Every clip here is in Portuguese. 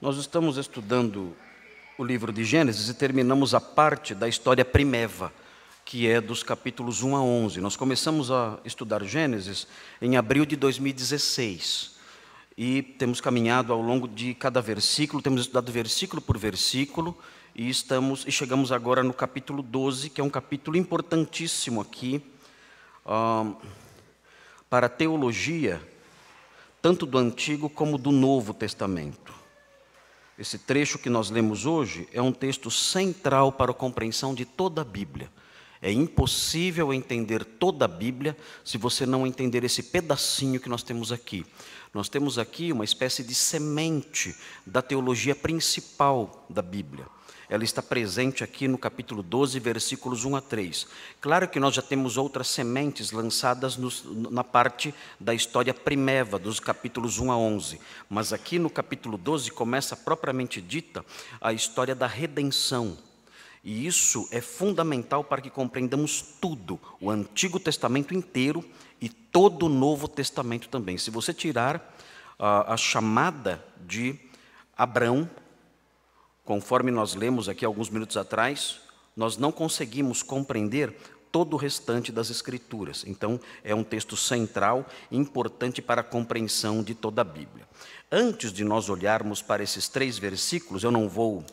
Nós estamos estudando o livro de Gênesis e terminamos a parte da história primeva, que é dos capítulos 1 a 11. Nós começamos a estudar Gênesis em abril de 2016 e temos caminhado ao longo de cada versículo, temos estudado versículo por versículo e estamos e chegamos agora no capítulo 12, que é um capítulo importantíssimo aqui para a teologia tanto do Antigo como do Novo Testamento. Esse trecho que nós lemos hoje é um texto central para a compreensão de toda a Bíblia. É impossível entender toda a Bíblia se você não entender esse pedacinho que nós temos aqui. Nós temos aqui uma espécie de semente da teologia principal da Bíblia ela está presente aqui no capítulo 12, versículos 1 a 3. Claro que nós já temos outras sementes lançadas nos, na parte da história primeva, dos capítulos 1 a 11, mas aqui no capítulo 12 começa propriamente dita a história da redenção. E isso é fundamental para que compreendamos tudo, o Antigo Testamento inteiro e todo o Novo Testamento também. Se você tirar a, a chamada de Abraão Conforme nós lemos aqui alguns minutos atrás, nós não conseguimos compreender todo o restante das Escrituras. Então, é um texto central importante para a compreensão de toda a Bíblia. Antes de nós olharmos para esses três versículos, eu não vou.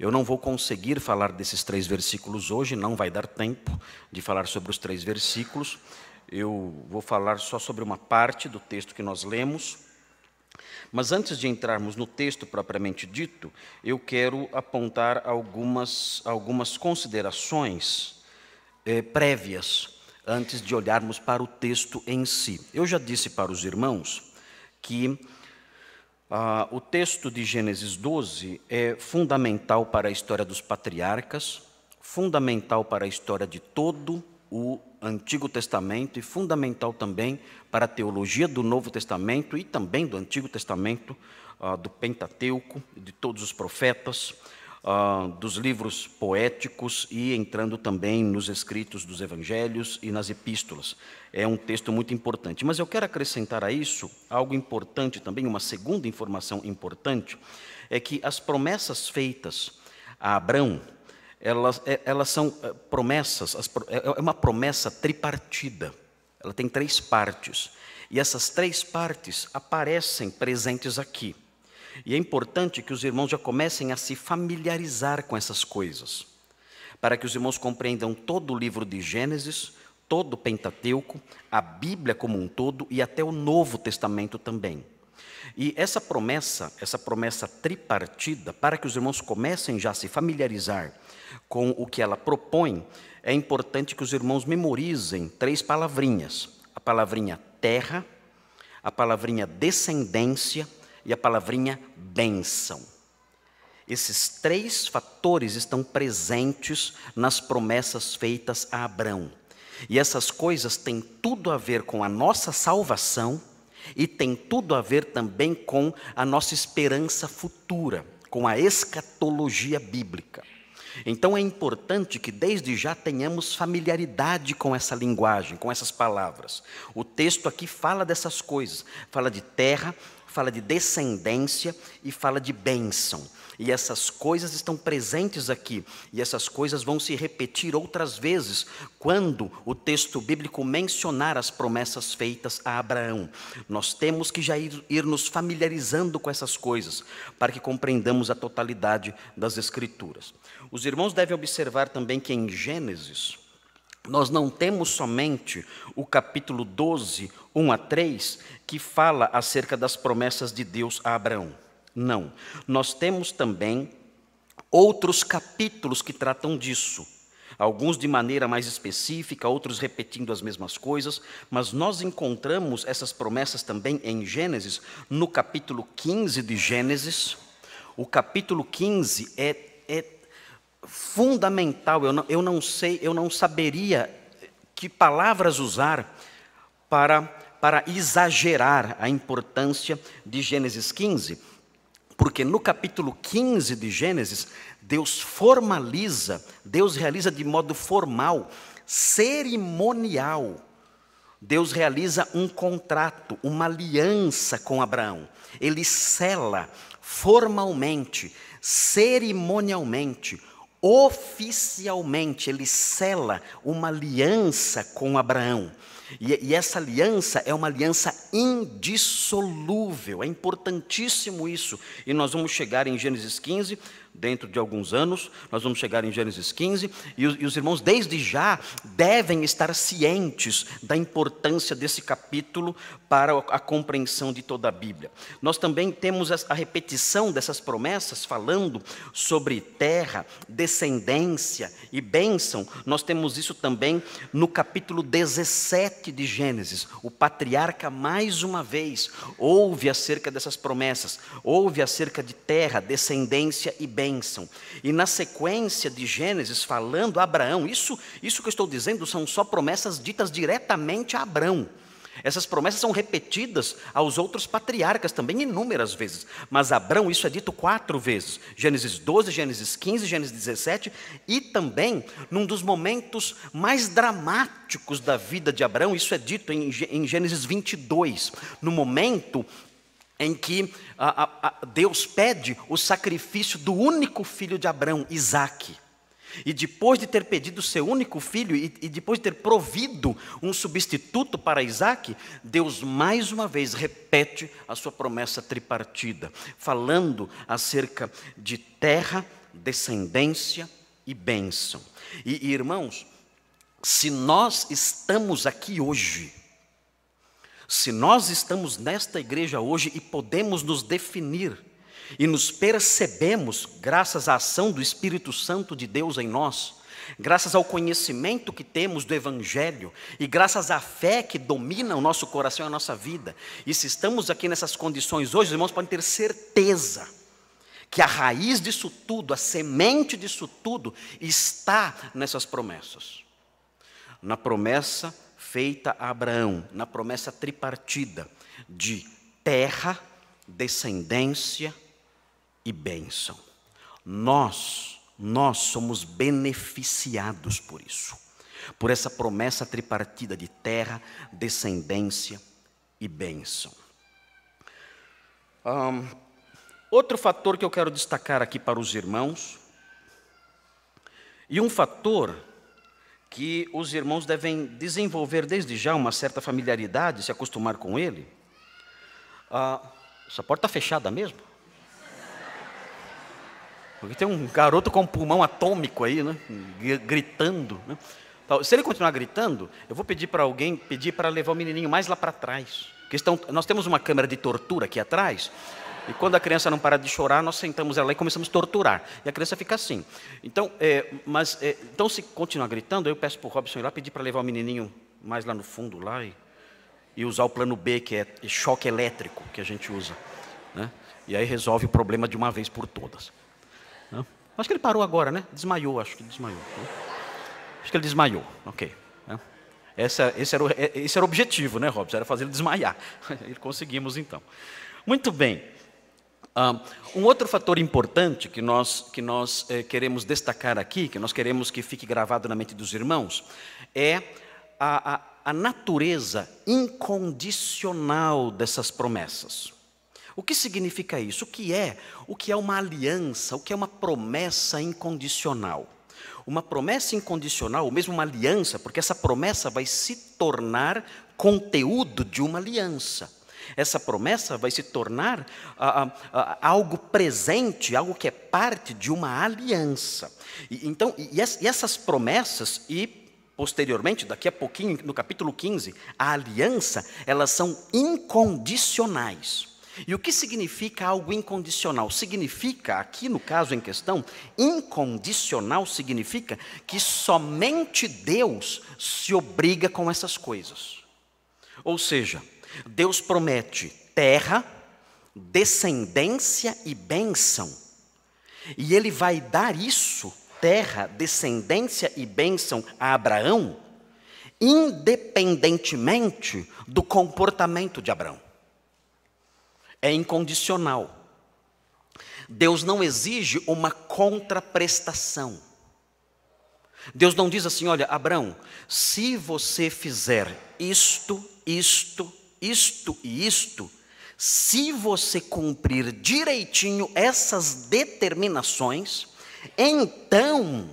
Eu não vou conseguir falar desses três versículos hoje, não vai dar tempo de falar sobre os três versículos. Eu vou falar só sobre uma parte do texto que nós lemos, mas antes de entrarmos no texto propriamente dito, eu quero apontar algumas, algumas considerações eh, prévias antes de olharmos para o texto em si. Eu já disse para os irmãos que ah, o texto de Gênesis 12 é fundamental para a história dos patriarcas, fundamental para a história de todo o Antigo Testamento e fundamental também para a teologia do Novo Testamento e também do Antigo Testamento, ah, do Pentateuco, de todos os profetas, ah, dos livros poéticos e entrando também nos escritos dos evangelhos e nas epístolas. É um texto muito importante. Mas eu quero acrescentar a isso algo importante também, uma segunda informação importante, é que as promessas feitas a Abraão elas, é, elas são é, promessas, é, é uma promessa tripartida. Ela tem três partes. E essas três partes aparecem presentes aqui. E é importante que os irmãos já comecem a se familiarizar com essas coisas, para que os irmãos compreendam todo o livro de Gênesis, todo o Pentateuco, a Bíblia como um todo e até o Novo Testamento também. E essa promessa, essa promessa tripartida, para que os irmãos comecem já a se familiarizar com o que ela propõe, é importante que os irmãos memorizem três palavrinhas: a palavrinha terra, a palavrinha descendência e a palavrinha bênção. Esses três fatores estão presentes nas promessas feitas a Abraão. E essas coisas têm tudo a ver com a nossa salvação e têm tudo a ver também com a nossa esperança futura, com a escatologia bíblica. Então é importante que desde já tenhamos familiaridade com essa linguagem, com essas palavras. O texto aqui fala dessas coisas, fala de terra, fala de descendência e fala de bênção. E essas coisas estão presentes aqui, e essas coisas vão se repetir outras vezes quando o texto bíblico mencionar as promessas feitas a Abraão. Nós temos que já ir, ir nos familiarizando com essas coisas para que compreendamos a totalidade das Escrituras. Os irmãos devem observar também que em Gênesis, nós não temos somente o capítulo 12, 1 a 3, que fala acerca das promessas de Deus a Abraão. Não. Nós temos também outros capítulos que tratam disso. Alguns de maneira mais específica, outros repetindo as mesmas coisas, mas nós encontramos essas promessas também em Gênesis, no capítulo 15 de Gênesis. O capítulo 15 é fundamental. Eu não, eu não sei, eu não saberia que palavras usar para, para exagerar a importância de Gênesis 15, porque no capítulo 15 de Gênesis, Deus formaliza, Deus realiza de modo formal, cerimonial, Deus realiza um contrato, uma aliança com Abraão. Ele sela formalmente, cerimonialmente, oficialmente ele sela uma aliança com Abraão. E, e, essa aliança é uma aliança indissolúvel, é importantíssimo isso. E nós vamos chegar em Gênesis 15, dentro de alguns anos, nós vamos chegar em Gênesis 15, e os, e os irmãos, desde já, devem estar cientes da importância desse capítulo para a compreensão de toda a Bíblia. Nós também temos a repetição dessas promessas, falando sobre terra, descendência e bênção. Nós temos isso também no capítulo 17 de Gênesis. O patriarca, mais uma vez, ouve acerca dessas promessas, ouve acerca de terra, descendência e bênção bênção. E na sequência de Gênesis, falando a Abraão, isso, isso que eu estou dizendo são só promessas ditas diretamente a Abraão. Essas promessas são repetidas aos outros patriarcas também inúmeras vezes. Mas Abraão, isso é dito quatro vezes: Gênesis 12, Gênesis 15, Gênesis 17, e também num dos momentos mais dramáticos da vida de Abraão, isso é dito em, em Gênesis 22, no momento em que a, a, a Deus pede o sacrifício do único filho de Abraão, Isaque. E depois de ter pedido seu único filho, e, e, depois de ter provido um substituto para Isaac, Deus mais uma vez repete a sua promessa tripartida, falando acerca de terra, descendência e bênção. e, e irmãos, se nós estamos aqui hoje, se nós estamos nesta igreja hoje e podemos nos definir e nos percebemos, graças à ação do Espírito Santo de Deus em nós, graças ao conhecimento que temos do Evangelho e graças à fé que domina o nosso coração e a nossa vida, e se estamos aqui nessas condições hoje, os irmãos podem ter certeza que a raiz disso tudo, a semente disso tudo, está nessas promessas. Na promessa feita a Abraão, na promessa tripartida de terra, descendência e bênção. Nós, nós somos beneficiados por isso, por essa promessa tripartida de terra, descendência e bênção. Um, outro fator que eu quero destacar aqui para os irmãos, e um fator que os irmãos devem desenvolver desde já uma certa familiaridade, se acostumar com ele. Ah, essa porta está fechada mesmo? Porque tem um garoto com um pulmão atômico aí, né? gritando. Né? Se ele continuar gritando, eu vou pedir para alguém pedir para levar o menininho mais lá para trás. Estão, nós temos uma câmera de tortura aqui atrás. E quando a criança não para de chorar, nós sentamos ela e começamos a torturar. E a criança fica assim. Então, é, mas, é, então se continuar gritando, eu peço para o Robson ir lá pedir para levar o menininho mais lá no fundo lá e, e usar o plano B, que é choque elétrico que a gente usa. Né? E aí resolve o problema de uma vez por todas. Né? Acho que ele parou agora, né? Desmaiou, acho que desmaiou. Né? Acho que ele desmaiou, ok. Né? Essa, esse, era o, é, esse era o objetivo, né, Robson? Era fazer ele desmaiar. ele conseguimos, então. Muito bem. Ah, um outro fator importante que nós, que nós eh, queremos destacar aqui, que nós queremos que fique gravado na mente dos irmãos, é a, a, a natureza incondicional dessas promessas. O que significa isso? O que é? O que é uma aliança? O que é uma promessa incondicional? Uma promessa incondicional, ou mesmo uma aliança, porque essa promessa vai se tornar conteúdo de uma aliança. Essa promessa vai se tornar ah, ah, ah, algo presente, algo que é parte de uma aliança. E, então, e, e essas promessas e posteriormente, daqui a pouquinho, no capítulo 15, a aliança, elas são incondicionais. E o que significa algo incondicional? Significa, aqui no caso em questão, incondicional significa que somente Deus se obriga com essas coisas. Ou seja, Deus promete terra, descendência e bênção. E ele vai dar isso, terra, descendência e bênção, a Abraão, independentemente do comportamento de Abraão. É incondicional. Deus não exige uma contraprestação. Deus não diz assim: olha, Abraão, se você fizer isto, isto, isto e isto, se você cumprir direitinho essas determinações, então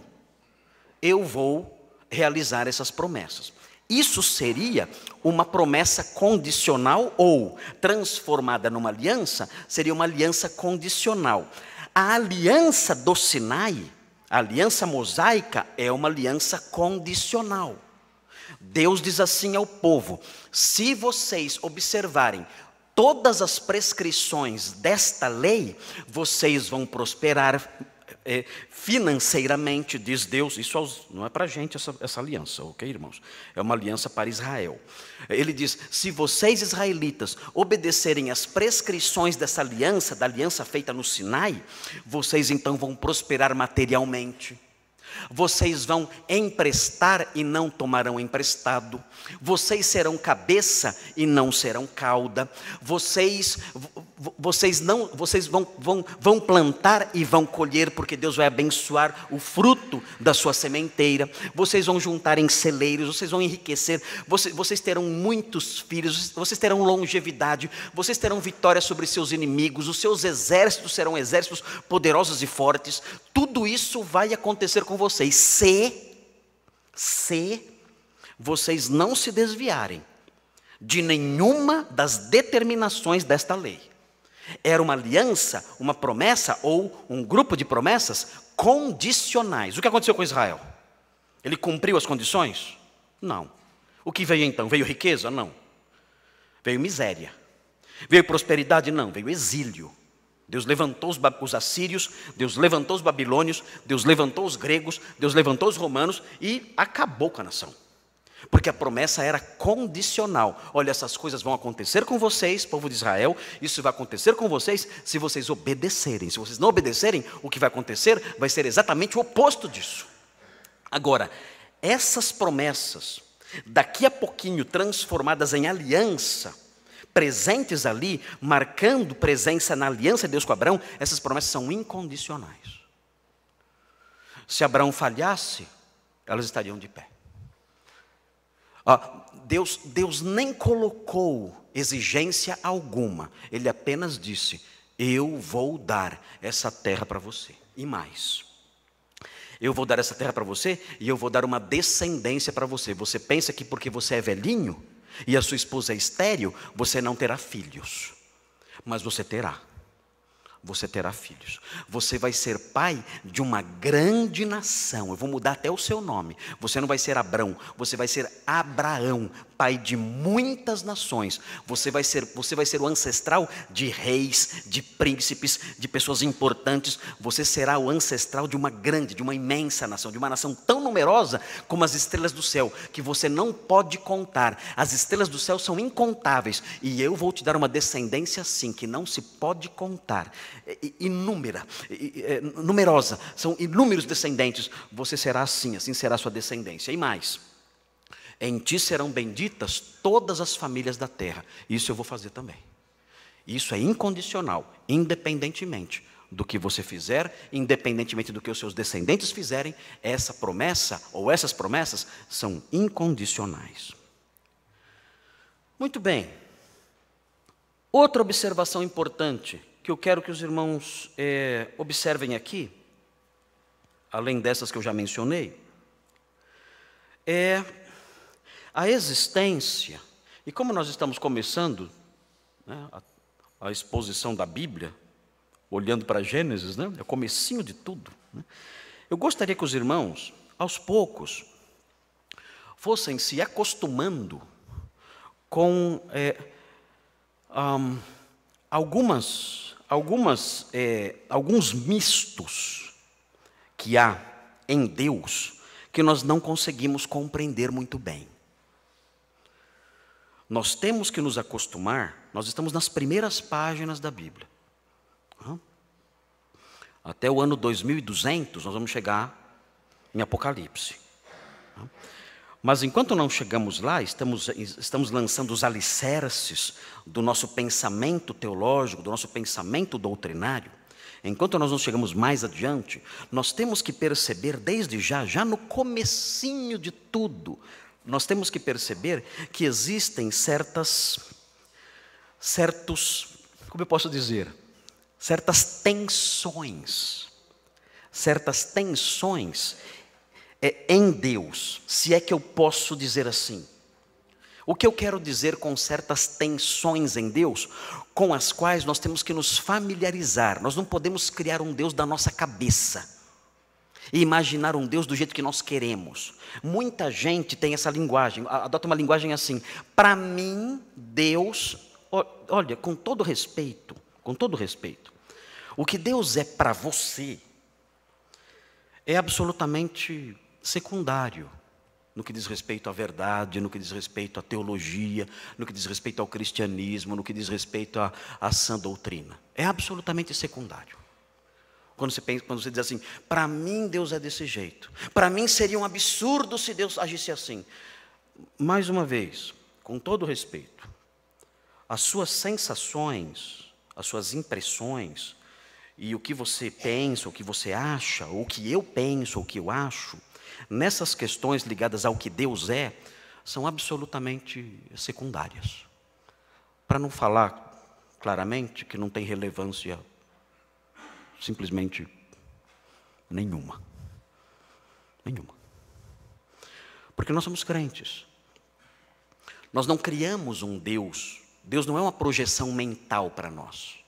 eu vou realizar essas promessas. Isso seria uma promessa condicional ou transformada numa aliança, seria uma aliança condicional. A aliança do Sinai, a aliança mosaica, é uma aliança condicional. Deus diz assim ao povo: se vocês observarem todas as prescrições desta lei, vocês vão prosperar é, financeiramente, diz Deus. Isso aos, não é para a gente essa, essa aliança, ok, irmãos? É uma aliança para Israel. Ele diz: se vocês israelitas obedecerem às prescrições dessa aliança, da aliança feita no Sinai, vocês então vão prosperar materialmente vocês vão emprestar e não tomarão emprestado. Vocês serão cabeça e não serão cauda. Vocês vocês não, vocês vão, vão, vão plantar e vão colher, porque Deus vai abençoar o fruto da sua sementeira. Vocês vão juntar em celeiros, vocês vão enriquecer, vocês, vocês terão muitos filhos, vocês terão longevidade, vocês terão vitória sobre seus inimigos, os seus exércitos serão exércitos poderosos e fortes. Tudo isso vai acontecer com vocês, se, se vocês não se desviarem de nenhuma das determinações desta lei. Era uma aliança, uma promessa ou um grupo de promessas condicionais. O que aconteceu com Israel? Ele cumpriu as condições? Não. O que veio então? Veio riqueza? Não. Veio miséria. Veio prosperidade? Não. Veio exílio. Deus levantou os, os, assírios, Deus levantou os babilônios, Deus levantou os gregos, Deus levantou os romanos e acabou com a nação. Porque a promessa era condicional. Olha, essas coisas vão acontecer com vocês, povo de Israel, isso vai acontecer com vocês se vocês obedecerem. Se vocês não obedecerem, o que vai acontecer vai ser exatamente o oposto disso. Agora, essas promessas, daqui a pouquinho transformadas em aliança, presentes ali, marcando presença na aliança de Deus com Abraão, essas promessas são incondicionais. Se Abraão falhasse, elas estariam de pé. Deus, Deus nem colocou exigência alguma, ele apenas disse: Eu vou dar essa terra para você. E mais. Eu vou dar essa terra para você e eu vou dar uma descendência para você. Você pensa que porque você é velhinho e a sua esposa é estéril, você não terá filhos. Mas você terá você terá filhos. Você vai ser pai de uma grande nação. Eu vou mudar até o seu nome. Você não vai ser Abrão, você vai ser Abraão, pai de muitas nações. Você vai ser, você vai ser o ancestral de reis, de príncipes, de pessoas importantes. Você será o ancestral de uma grande, de uma imensa nação, de uma nação tão numerosa como as estrelas do céu, que você não pode contar. As estrelas do céu são incontáveis e eu vou te dar uma descendência assim que não se pode contar é, é, inúmera, é, numerosa, são inúmeros descendentes. Você será assim, assim será sua descendência. E mais, em ti serão benditas todas as famílias da terra. Isso eu vou fazer também. Isso é incondicional, independentemente do que você fizer, independentemente do que os seus descendentes fizerem, essa promessa ou essas promessas são incondicionais. Muito bem. Outra observação importante que eu quero que os irmãos é, observem aqui, além dessas que eu já mencionei, é a existência, e como nós estamos começando né, a, a, exposição da Bíblia, olhando para Gênesis, né, é o comecinho de tudo, né, eu gostaria que os irmãos, aos poucos, fossem se acostumando com é, um, algumas algumas, é, alguns mistos que há em Deus que nós não conseguimos compreender muito bem. Nós temos que nos acostumar, nós estamos nas primeiras páginas da Bíblia. Até o ano 2200, nós vamos chegar em Apocalipse. Mas enquanto não chegamos lá, estamos, estamos lançando os alicerces do nosso pensamento teológico, do nosso pensamento doutrinário. Enquanto nós não chegamos mais adiante, nós temos que perceber desde já, já no comecinho de tudo, nós temos que perceber que existem certas certos, como eu posso dizer, certas tensões, certas tensões é, em Deus, se é que eu posso dizer assim. O que eu quero dizer com certas tensões em Deus, com as quais nós temos que nos familiarizar, nós não podemos criar um Deus da nossa cabeça e imaginar um Deus do jeito que nós queremos. Muita gente tem essa linguagem, adota uma linguagem assim: para mim, Deus, olha, com todo respeito, com todo respeito, o que Deus é para você é absolutamente secundário no que diz respeito à verdade, no que diz respeito à teologia, no que diz respeito ao cristianismo, no que diz respeito à, à sã doutrina. É absolutamente secundário. Quando você, pensa, quando você diz assim, para mim Deus é desse jeito, para mim seria um absurdo se Deus agisse assim. Mais uma vez, com todo respeito, as suas sensações, as suas impressões, e o que você pensa, o que você acha, o que eu penso, o que eu acho, nessas questões ligadas ao que Deus é, são absolutamente secundárias. Para não falar claramente que não tem relevância simplesmente nenhuma. Nenhuma. Porque nós somos crentes. Nós não criamos um Deus. Deus não é uma projeção mental para nós.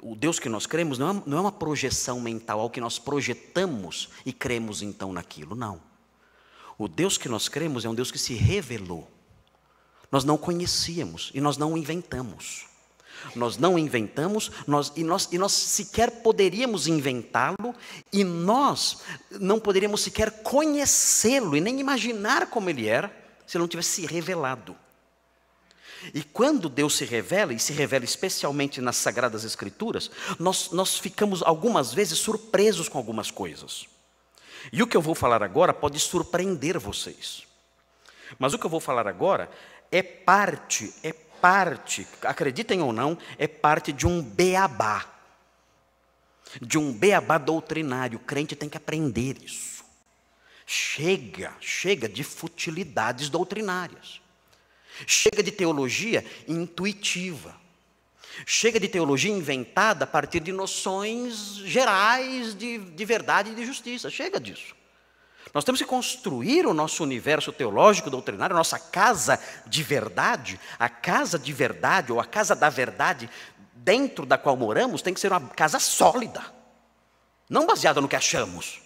O Deus que nós cremos não é, não é uma projeção mental, ao é que nós projetamos e cremos então naquilo, não. O Deus que nós cremos é um Deus que se revelou. Nós não conhecíamos e nós não inventamos. Nós não inventamos nós, e, nós, e nós sequer poderíamos inventá-lo, e nós não poderíamos sequer conhecê-lo e nem imaginar como ele era se ele não tivesse se revelado. E quando Deus se revela, e se revela especialmente nas Sagradas Escrituras, nós, nós ficamos algumas vezes surpresos com algumas coisas. E o que eu vou falar agora pode surpreender vocês. Mas o que eu vou falar agora é parte, é parte, acreditem ou não, é parte de um beabá. De um beabá doutrinário. O crente tem que aprender isso. Chega, chega de futilidades doutrinárias. Chega de teologia intuitiva. Chega de teologia inventada a partir de noções gerais de, de verdade e de justiça. Chega disso. Nós temos que construir o nosso universo teológico, doutrinário, a nossa casa de verdade. A casa de verdade, ou a casa da verdade, dentro da qual moramos, tem que ser uma casa sólida. Não baseada no que achamos,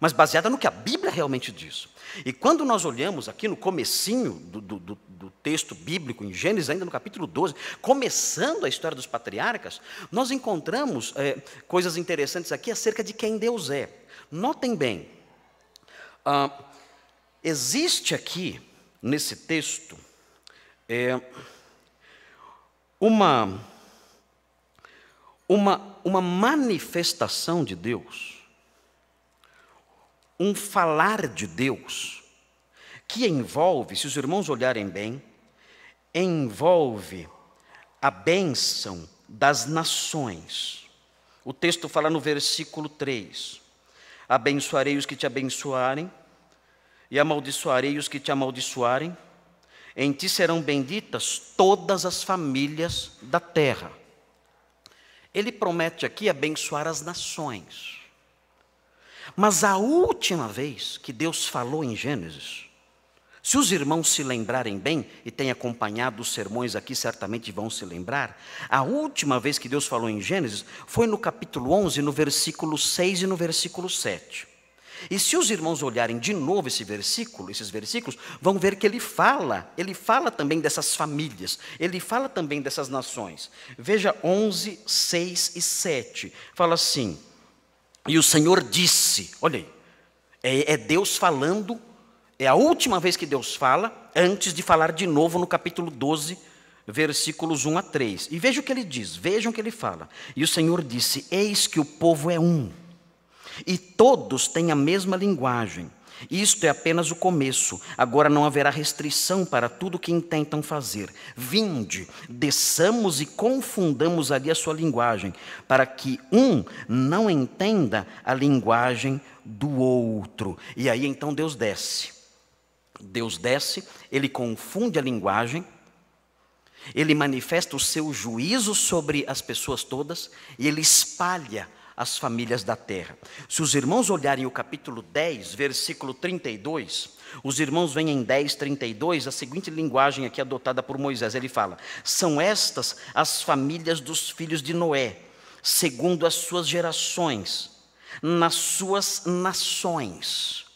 mas baseada no que a Bíblia realmente diz. E quando nós olhamos aqui no comecinho do, do, do, texto bíblico, em Gênesis, ainda no capítulo 12, começando a história dos patriarcas, nós encontramos é, coisas interessantes aqui acerca de quem Deus é. Notem bem, ah, existe aqui, nesse texto, é, uma, uma, uma manifestação de Deus um falar de Deus que envolve, se os irmãos olharem bem, envolve a bênção das nações. O texto fala no versículo 3: Abençoarei os que te abençoarem, e amaldiçoarei os que te amaldiçoarem. Em ti serão benditas todas as famílias da terra. Ele promete aqui abençoar as nações. Mas a última vez que Deus falou em Gênesis, se os irmãos se lembrarem bem, e têm acompanhado os sermões aqui, certamente vão se lembrar, a última vez que Deus falou em Gênesis foi no capítulo 11, no versículo 6 e no versículo 7. E se os irmãos olharem de novo esse versículo, esses versículos, vão ver que ele fala, ele fala também dessas famílias, ele fala também dessas nações. Veja 11, 6 e 7. Fala assim: e o Senhor disse: olha aí, é, é Deus falando, é a última vez que Deus fala, antes de falar de novo no capítulo 12, versículos 1 a 3. E veja o que ele diz, vejam o que ele fala. E o Senhor disse: Eis que o povo é um, e todos têm a mesma linguagem. Isto é apenas o começo. Agora não haverá restrição para tudo o que intentam fazer. Vinde, desçamos e confundamos ali a sua linguagem, para que um não entenda a linguagem do outro. E aí então Deus desce. Deus desce, ele confunde a linguagem, ele manifesta o seu juízo sobre as pessoas todas e ele espalha as famílias da terra. Se os irmãos olharem o capítulo 10, versículo 32, os irmãos veem em 10, 32 a seguinte linguagem aqui adotada por Moisés. Ele fala: São estas as famílias dos filhos de Noé, segundo as suas gerações, nas suas nações.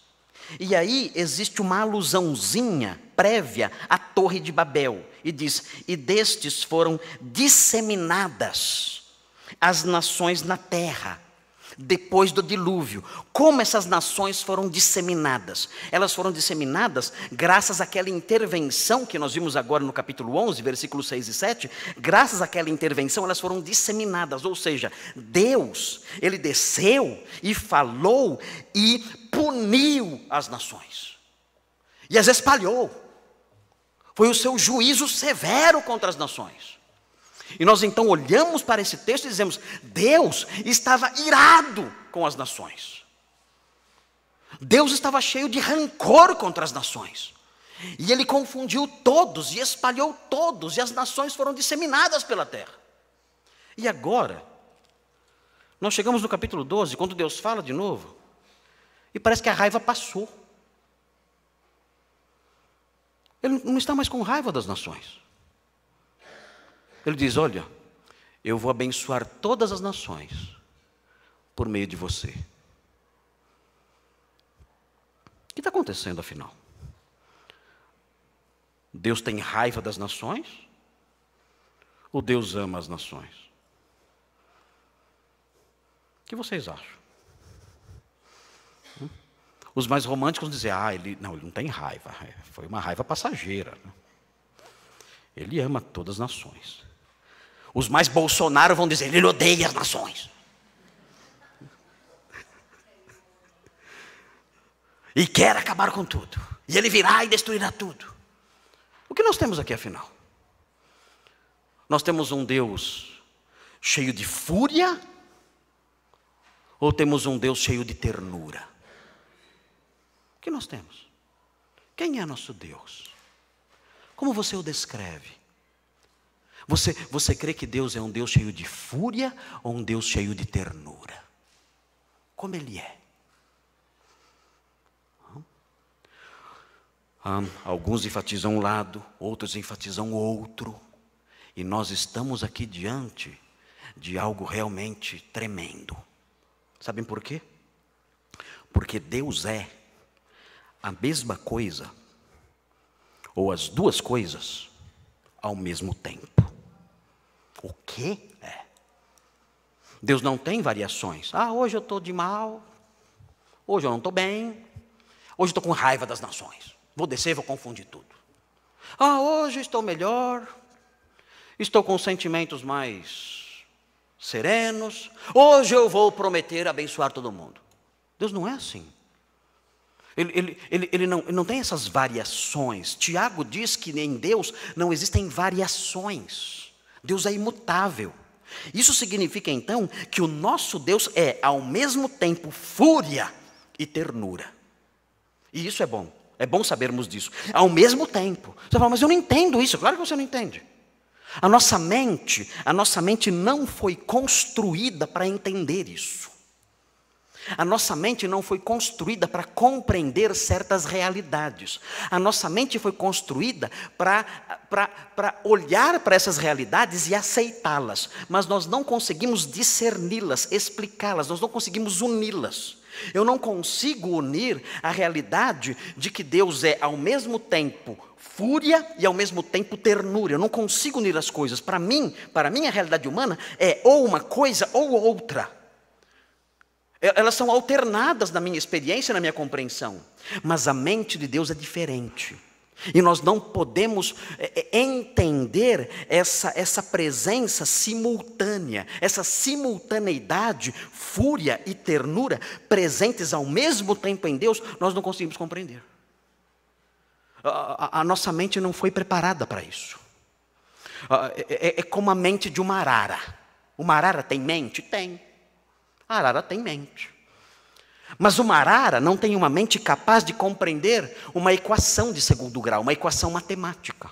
E aí existe uma alusãozinha prévia à Torre de Babel, e diz: E destes foram disseminadas as nações na terra depois do dilúvio. Como essas nações foram disseminadas? Elas foram disseminadas graças àquela intervenção que nós vimos agora no capítulo 11, versículos 6 e 7. Graças àquela intervenção, elas foram disseminadas, ou seja, Deus, ele desceu e falou e puniu as nações. E as espalhou. Foi o seu juízo severo contra as nações. E nós então olhamos para esse texto e dizemos: Deus estava irado com as nações. Deus estava cheio de rancor contra as nações. E ele confundiu todos e espalhou todos, e as nações foram disseminadas pela terra. E agora, nós chegamos no capítulo 12, quando Deus fala de novo, e parece que a raiva passou. Ele não está mais com raiva das nações. Ele diz: Olha, eu vou abençoar todas as nações por meio de você. O que está acontecendo afinal? Deus tem raiva das nações? Ou Deus ama as nações? O que vocês acham? Hum? Os mais românticos dizem, ah, ele não, ele não tem raiva, é, foi uma raiva passageira. Né? Ele ama todas as nações. Os mais Bolsonaro vão dizer: ele odeia as nações. E quer acabar com tudo. E ele virá e destruirá tudo. O que nós temos aqui afinal? Nós temos um Deus cheio de fúria ou temos um Deus cheio de ternura? O que nós temos? Quem é nosso Deus? Como você o descreve? Você, você crê que Deus é um Deus cheio de fúria ou um Deus cheio de ternura? Como Ele é? alguns enfatizam um lado, outros enfatizam outro. E nós estamos aqui diante de algo realmente tremendo. Sabem por quê? Porque Deus é a mesma coisa, ou as duas coisas, ao mesmo tempo. O quê? É. Deus não tem variações. Ah, hoje eu estou de mal, hoje eu não estou bem, hoje estou com raiva das nações. Vou descer, vou confundir tudo. Ah, hoje estou melhor, estou com sentimentos mais serenos, hoje eu vou prometer abençoar todo mundo. Deus não é assim. Ele, ele, ele, ele, não, ele não tem essas variações. Tiago diz que em Deus não existem variações. Deus é imutável. Isso significa então que o nosso Deus é ao mesmo tempo fúria e ternura. E isso é bom. É bom sabermos disso. Ao mesmo tempo. Você fala, mas eu não entendo isso. Claro que você não entende. A nossa mente, a nossa mente não foi construída para entender isso. A nossa mente não foi construída para compreender certas realidades. A nossa mente foi construída para olhar para essas realidades e aceitá-las. Mas nós não conseguimos discerni-las, explicá-las, nós não conseguimos uni-las. Eu não consigo unir a realidade de que Deus é ao mesmo tempo fúria e ao mesmo tempo ternura. Eu não consigo unir as coisas. Para mim, para mim a realidade humana é ou uma coisa ou outra. É, elas são alternadas na minha experiência, na minha compreensão. Mas a mente de Deus é diferente. E nós não podemos é, é, entender essa, essa presença simultânea, essa simultaneidade, fúria e ternura presentes ao mesmo tempo em Deus, nós não conseguimos compreender. A, a, a nossa mente não foi preparada para isso. É, é, é como a mente de uma arara. Uma arara tem mente? Tem. A arara tem mente. Mas uma arara não tem uma mente capaz de compreender uma equação de segundo grau, uma equação matemática.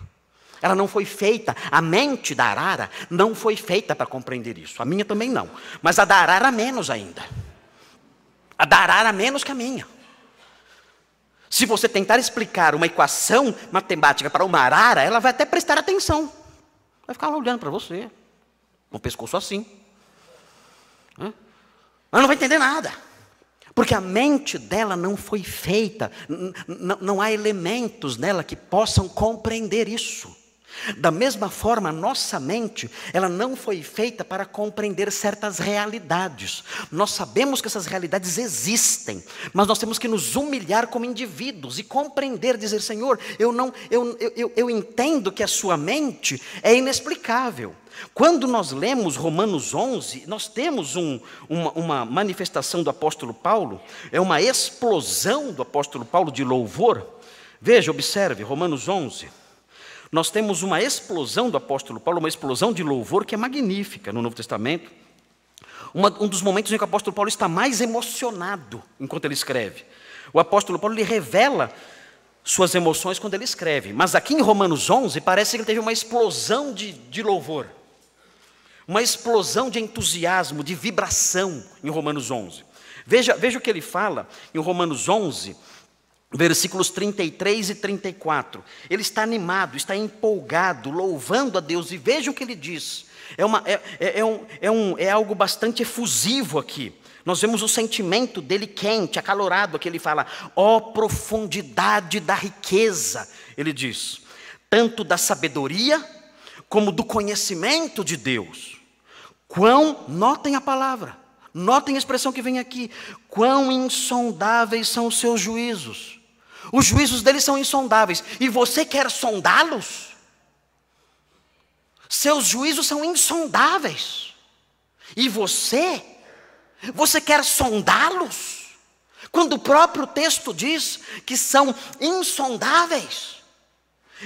Ela não foi feita, a mente da arara não foi feita para compreender isso. A minha também não. Mas a da arara menos ainda. A da arara menos que a minha. Se você tentar explicar uma equação matemática para uma arara, ela vai até prestar atenção. Vai ficar lá olhando para você, com o pescoço assim. Hã? Ela não vai entender nada. Porque a mente dela não foi feita, não há elementos nela que possam compreender isso. Da mesma forma, nossa mente, ela não foi feita para compreender certas realidades. Nós sabemos que essas realidades existem, mas nós temos que nos humilhar como indivíduos e compreender, dizer, Senhor, eu não, eu, eu, eu entendo que a sua mente é inexplicável. Quando nós lemos Romanos 11, nós temos um, uma, uma manifestação do apóstolo Paulo, é uma explosão do apóstolo Paulo de louvor. Veja, observe, Romanos 11 nós temos uma explosão do apóstolo Paulo, uma explosão de louvor que é magnífica no Novo Testamento. Uma, um dos momentos em que o apóstolo Paulo está mais emocionado enquanto ele escreve. O apóstolo Paulo lhe revela suas emoções quando ele escreve, mas aqui em Romanos 11 parece que ele teve uma explosão de, de louvor, uma explosão de entusiasmo, de vibração em Romanos 11. Veja, veja o que ele fala em Romanos 11, versículos 33 e 34. Ele está animado, está empolgado, louvando a Deus, e veja o que ele diz. É, uma, é, é, é, um, é, um, é algo bastante efusivo aqui. Nós vemos o sentimento dele quente, acalorado, que ele fala: ó oh, profundidade da riqueza, ele diz, tanto da sabedoria como do conhecimento de Deus. Quão, notem a palavra, notem a expressão que vem aqui: quão insondáveis são os seus juízos os juízos dele são insondáveis. E você quer sondá-los? Seus juízos são insondáveis. E você? Você quer sondá-los? Quando o próprio texto diz que são insondáveis.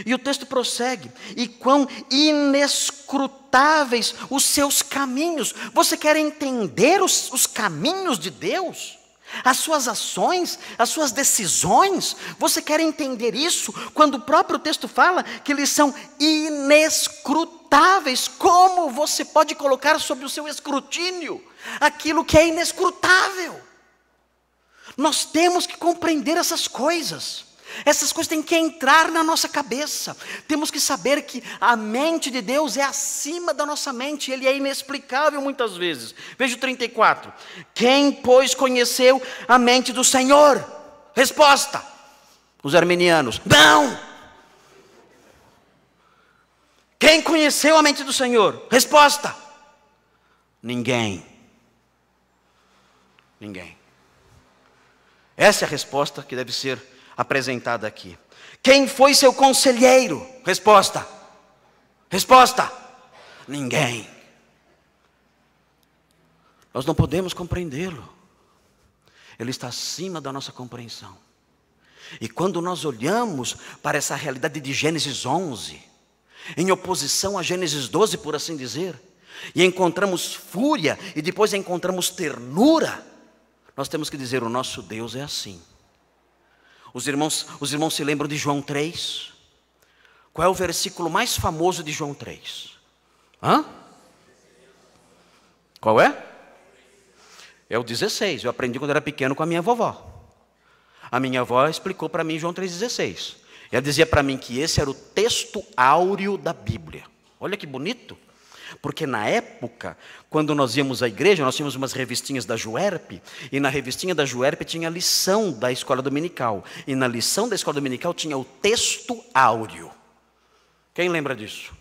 E o texto prossegue: e quão inescrutáveis os seus caminhos. Você quer entender os, os caminhos de Deus? As suas ações, as suas decisões, você quer entender isso quando o próprio texto fala que eles são inescrutáveis? Como você pode colocar sob o seu escrutínio aquilo que é inescrutável? Nós temos que compreender essas coisas. Essas coisas têm que entrar na nossa cabeça. Temos que saber que a mente de Deus é acima da nossa mente, ele é inexplicável muitas vezes. Veja o 34. Quem, pois, conheceu a mente do Senhor? Resposta: os armenianos. Não! Quem conheceu a mente do Senhor? Resposta: ninguém. Ninguém. Essa é a resposta que deve ser apresentada aqui. Quem foi seu conselheiro? Resposta. Resposta. Ninguém. Nós não podemos compreendê-lo. Ele está acima da nossa compreensão. E quando nós olhamos para essa realidade de Gênesis 11, em oposição a Gênesis 12, por assim dizer, e encontramos fúria e depois encontramos ternura, nós temos que dizer: o nosso Deus é assim. Os irmãos, os irmãos se lembram de João 3? Qual é o versículo mais famoso de João 3? Hã? Qual é? É o 16. Eu aprendi quando era pequeno com a minha vovó. A minha avó explicou para mim João 3,16. Ela dizia para mim que esse era o texto áureo da Bíblia. Olha que bonito. Porque na época, quando nós íamos à igreja, nós tínhamos umas revistinhas da Juerp, e na revistinha da Juerp tinha a lição da escola dominical. E na lição da escola dominical tinha o texto áureo. Quem lembra disso?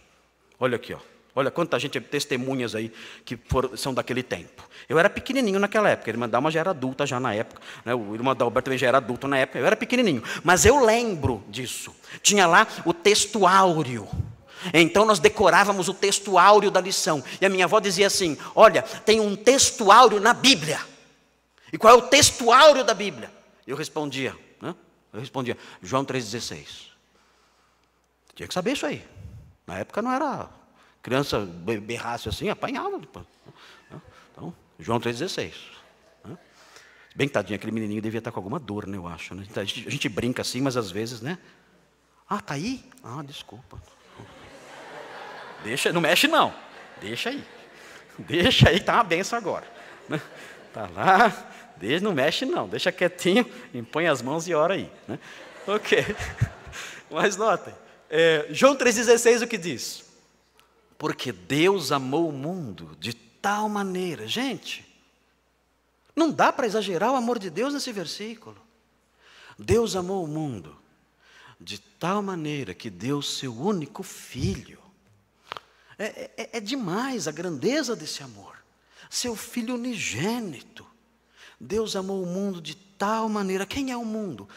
Olha aqui, ó. Olha quanta gente, testemunhas aí que foram, são daquele tempo. Eu era pequenininho naquela época, ele irmã Dalma já era adulta já na época, né? o irmão Dalberto também já era adulto na época, eu era pequenininho. Mas eu lembro disso. Tinha lá o texto áureo. Então nós decorávamos o texto áureo da lição. E a minha avó dizia assim: Olha, tem um texto áureo na Bíblia. E qual é o texto áureo da Bíblia? Eu respondia, né? Eu respondia, João 3,16. Tinha que saber isso aí. Na época não era criança berrasse assim, apanhava. Então, João 3,16. Bem tadinho, aquele menininho devia estar com alguma dor, né, eu acho. Né? Então, a gente brinca assim, mas às vezes, né? Ah, tá aí? Ah, desculpa deixa, não mexe não. Deixa aí. Deixa aí, tá uma benção agora. Né? Tá lá, deixa, não mexe não, deixa quietinho, impõe as mãos e ora aí. Né? Ok. Mas notem, é, João 3,16 o que diz? Porque Deus amou o mundo de tal maneira. Gente, não dá para exagerar o amor de Deus nesse versículo. Deus amou o mundo de tal maneira que deu seu único filho é, é, é, é demais a grandeza desse amor. Seu filho unigênito. Deus amou o mundo de tal maneira. Quem é o mundo?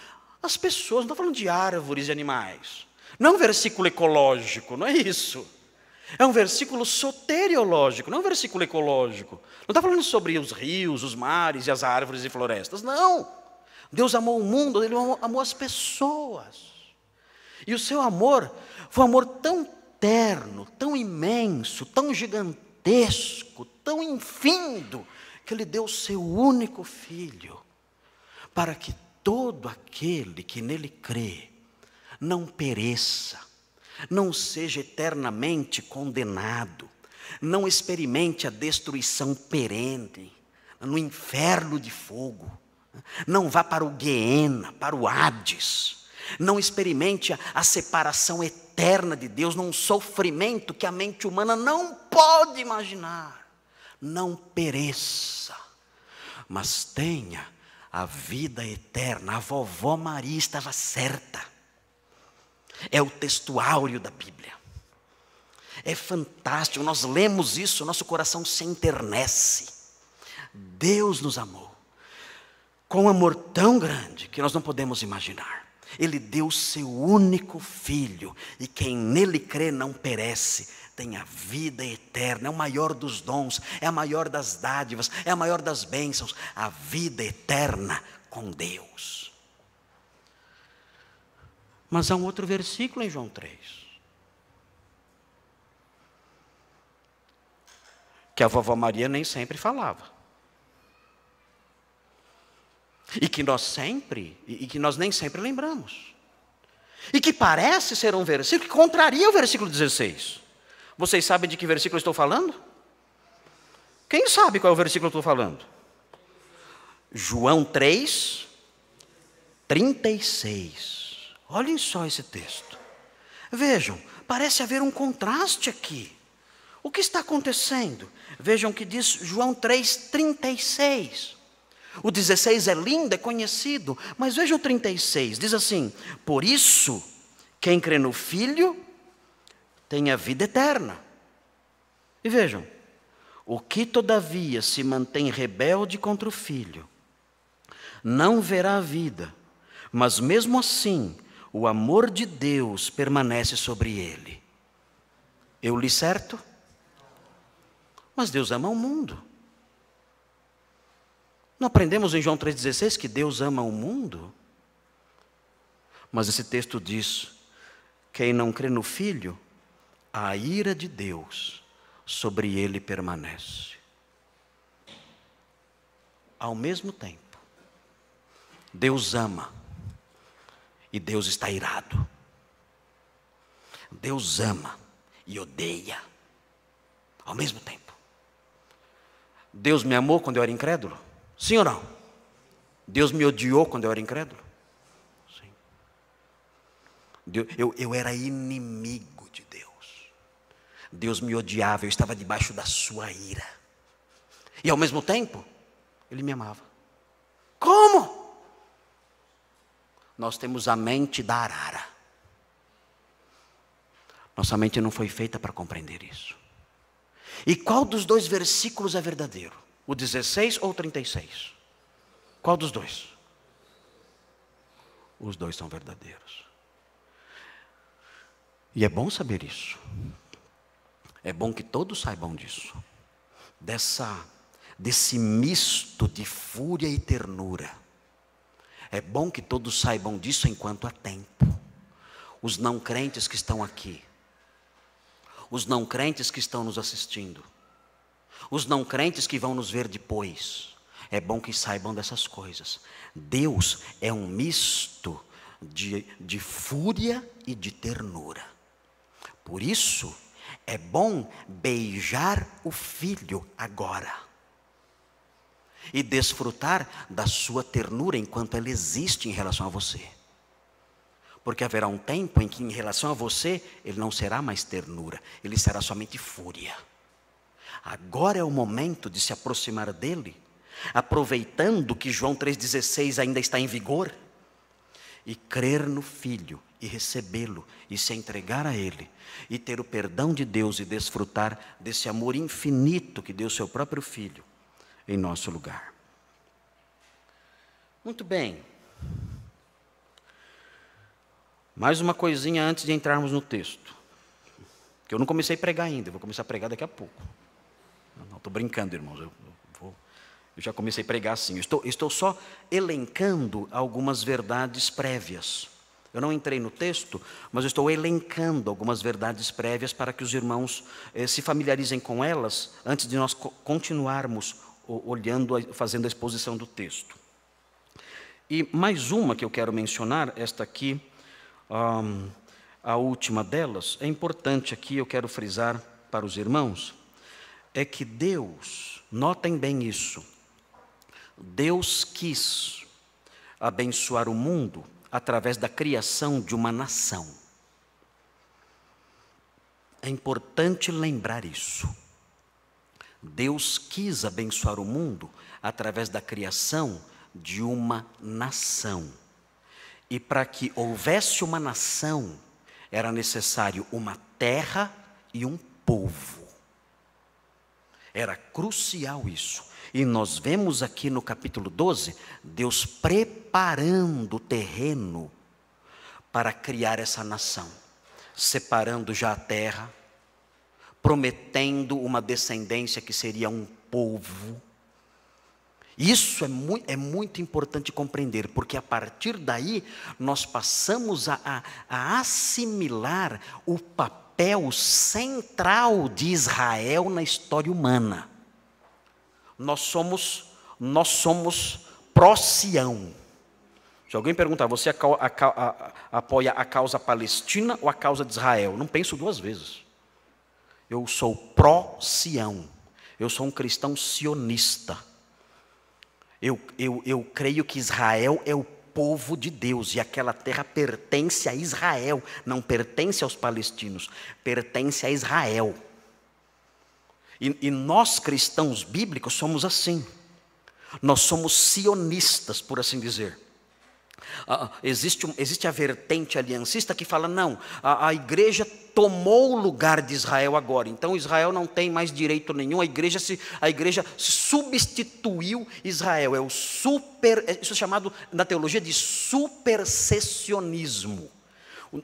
As pessoas, não estou falando de árvores e animais. Não é um versículo ecológico, não é isso. É um versículo soteriológico, não é um versículo ecológico. Não está falando sobre os rios, os mares e as árvores e florestas. Não. Deus amou o mundo, Ele amou, amou as pessoas. E o seu amor foi um amor tão eterno, tão imenso, tão gigantesco, tão infindo, que ele deu seu único filho, para que todo aquele que nele crê não pereça, não seja eternamente condenado, não experimente a destruição perene, no inferno de fogo, não vá para o Guiena, para o Hades, não experimente a separação eterna eterna de Deus, num sofrimento que a mente humana não pode imaginar. Não pereça, mas tenha a vida eterna. A vovó Maria estava certa. É o áureo da Bíblia. É fantástico, nós lemos isso, nosso coração se enternece. Deus nos amou com um amor tão grande que nós não podemos imaginar. Ele deu o seu único filho, e quem nele crê não perece, tem a vida eterna. É o maior dos dons, é a maior das dádivas, é a maior das bênçãos, a vida eterna com Deus. Mas há um outro versículo em João 3. Que a vovó Maria nem sempre falava. E que nós sempre, e que nós nem sempre lembramos. E que parece ser um versículo que contraria o versículo 16. Vocês sabem de que versículo estou falando? Quem sabe qual é o versículo que eu estou falando? João 3, 36. Olhem só esse texto. Vejam, parece haver um contraste aqui. O que está acontecendo? Vejam o que diz João 3, 36. O 16 é lindo, é conhecido, mas veja o 36, diz assim: Por isso, quem crê no Filho tem a vida eterna. E vejam, o que todavia se mantém rebelde contra o Filho não verá a vida, mas mesmo assim o amor de Deus permanece sobre ele. Eu li certo? Mas Deus ama o mundo. Não aprendemos em João 3,16 que Deus ama o mundo? Mas esse texto diz: quem não crê no Filho, a ira de Deus sobre ele permanece. Ao mesmo tempo, Deus ama e Deus está irado. Deus ama e odeia ao mesmo tempo. Deus me amou quando eu era incrédulo? Sim ou não? Deus me odiou quando eu era incrédulo? Sim. Deus, eu, eu era inimigo de Deus. Deus me odiava, eu estava debaixo da sua ira. E ao mesmo tempo, Ele me amava. Como? Nós temos a mente da arara. Nossa mente não foi feita para compreender isso. E qual dos dois versículos é verdadeiro? O 16 ou o 36? Qual dos dois? Os dois são verdadeiros. E é bom saber isso. É bom que todos saibam disso. Dessa desse misto de fúria e ternura. É bom que todos saibam disso enquanto há tempo. Os não crentes que estão aqui, os não crentes que estão nos assistindo, os não crentes que vão nos ver depois, é bom que saibam dessas coisas. Deus é um misto de, de fúria e de ternura. Por isso, é bom beijar o filho agora e desfrutar da sua ternura enquanto ela existe em relação a você. Porque haverá um tempo em que, em relação a você, ele não será mais ternura, ele será somente fúria. Agora é o momento de se aproximar dele, aproveitando que João 3,16 ainda está em vigor, e crer no Filho, e recebê-lo, e se entregar a ele, e ter o perdão de Deus e desfrutar desse amor infinito que deu seu próprio Filho em nosso lugar. Muito bem. Mais uma coisinha antes de entrarmos no texto. Que eu não comecei a pregar ainda, vou começar a pregar daqui a pouco. Não, estou brincando, irmãos. Eu, eu, vou, eu, já comecei a pregar assim. Eu estou, estou só elencando algumas verdades prévias. Eu não entrei no texto, mas estou elencando algumas verdades prévias para que os irmãos eh, se familiarizem com elas antes de nós continuarmos olhando, fazendo a exposição do texto. E mais uma que eu quero mencionar, esta aqui, um, a última delas, é importante aqui, eu quero frisar para os irmãos, é que Deus, notem bem isso, Deus quis abençoar o mundo através da criação de uma nação. É importante lembrar isso. Deus quis abençoar o mundo através da criação de uma nação. E para que houvesse uma nação, era necessário uma terra e um povo. Era crucial isso. E nós vemos aqui no capítulo 12, Deus preparando o terreno para criar essa nação, separando já a terra, prometendo uma descendência que seria um povo. Isso é muito, é muito importante compreender, porque a partir daí nós passamos a, a, a assimilar o papel papel central de Israel na história humana. Nós somos, nós somos pró-Sião. Se alguém perguntar, você é apoia a causa palestina ou a causa de Israel? Não penso duas vezes. Eu sou pró-Sião. Eu sou um cristão sionista. Eu, eu, eu creio que Israel é o povo de Deus e aquela terra pertence a Israel, não pertence aos palestinos, pertence a Israel. E, e nós cristãos bíblicos somos assim. Nós somos sionistas, por assim dizer. Ah, ah, existe, existe a vertente aliancista que fala: não, a, a igreja tomou o lugar de Israel agora, então Israel não tem mais direito nenhum, a igreja, se, a igreja substituiu Israel. É o super, é, isso é chamado na teologia de supersessionismo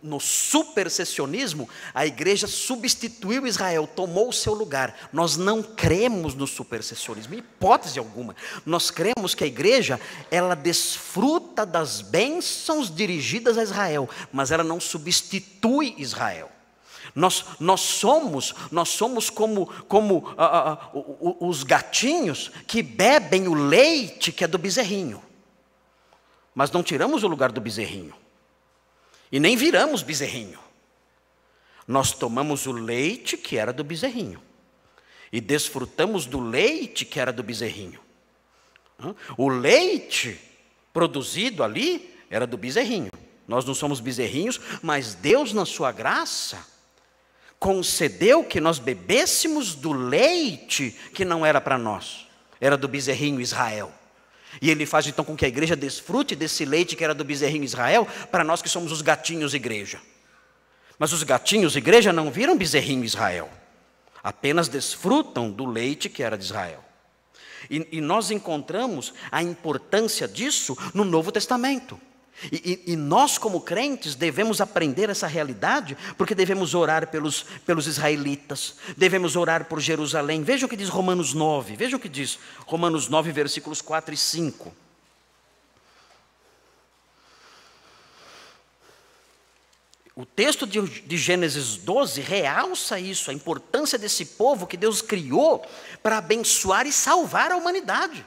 no supersessionismo, a igreja substituiu Israel, tomou o seu lugar. Nós não cremos no supersessionismo, em hipótese alguma. Nós cremos que a igreja, ela desfruta das bênçãos dirigidas a Israel, mas ela não substitui Israel. Nós, nós somos, nós somos como, como ah, ah, ah, os gatinhos que bebem o leite que é do bezerrinho. Mas não tiramos o lugar do bezerrinho. E nem viramos bezerrinho. Nós tomamos o leite que era do bezerrinho. E desfrutamos do leite que era do bezerrinho. O leite produzido ali era do bezerrinho. Nós não somos bezerrinhos, mas Deus, na sua graça, concedeu que nós bebêssemos do leite que não era para nós, era do bezerrinho Israel. E ele faz então com que a igreja desfrute desse leite que era do bezerrinho Israel, para nós que somos os gatinhos igreja. Mas os gatinhos igreja não viram bezerrinho Israel, apenas desfrutam do leite que era de Israel. E, e nós encontramos a importância disso no Novo Testamento. E, e, e, nós, como crentes, devemos aprender essa realidade, porque devemos orar pelos, pelos israelitas, devemos orar por Jerusalém. Veja o que diz Romanos 9, veja o que diz Romanos 9, versículos 4 e 5. O texto de, de Gênesis 12 realça isso, a importância desse povo que Deus criou para abençoar e salvar a humanidade.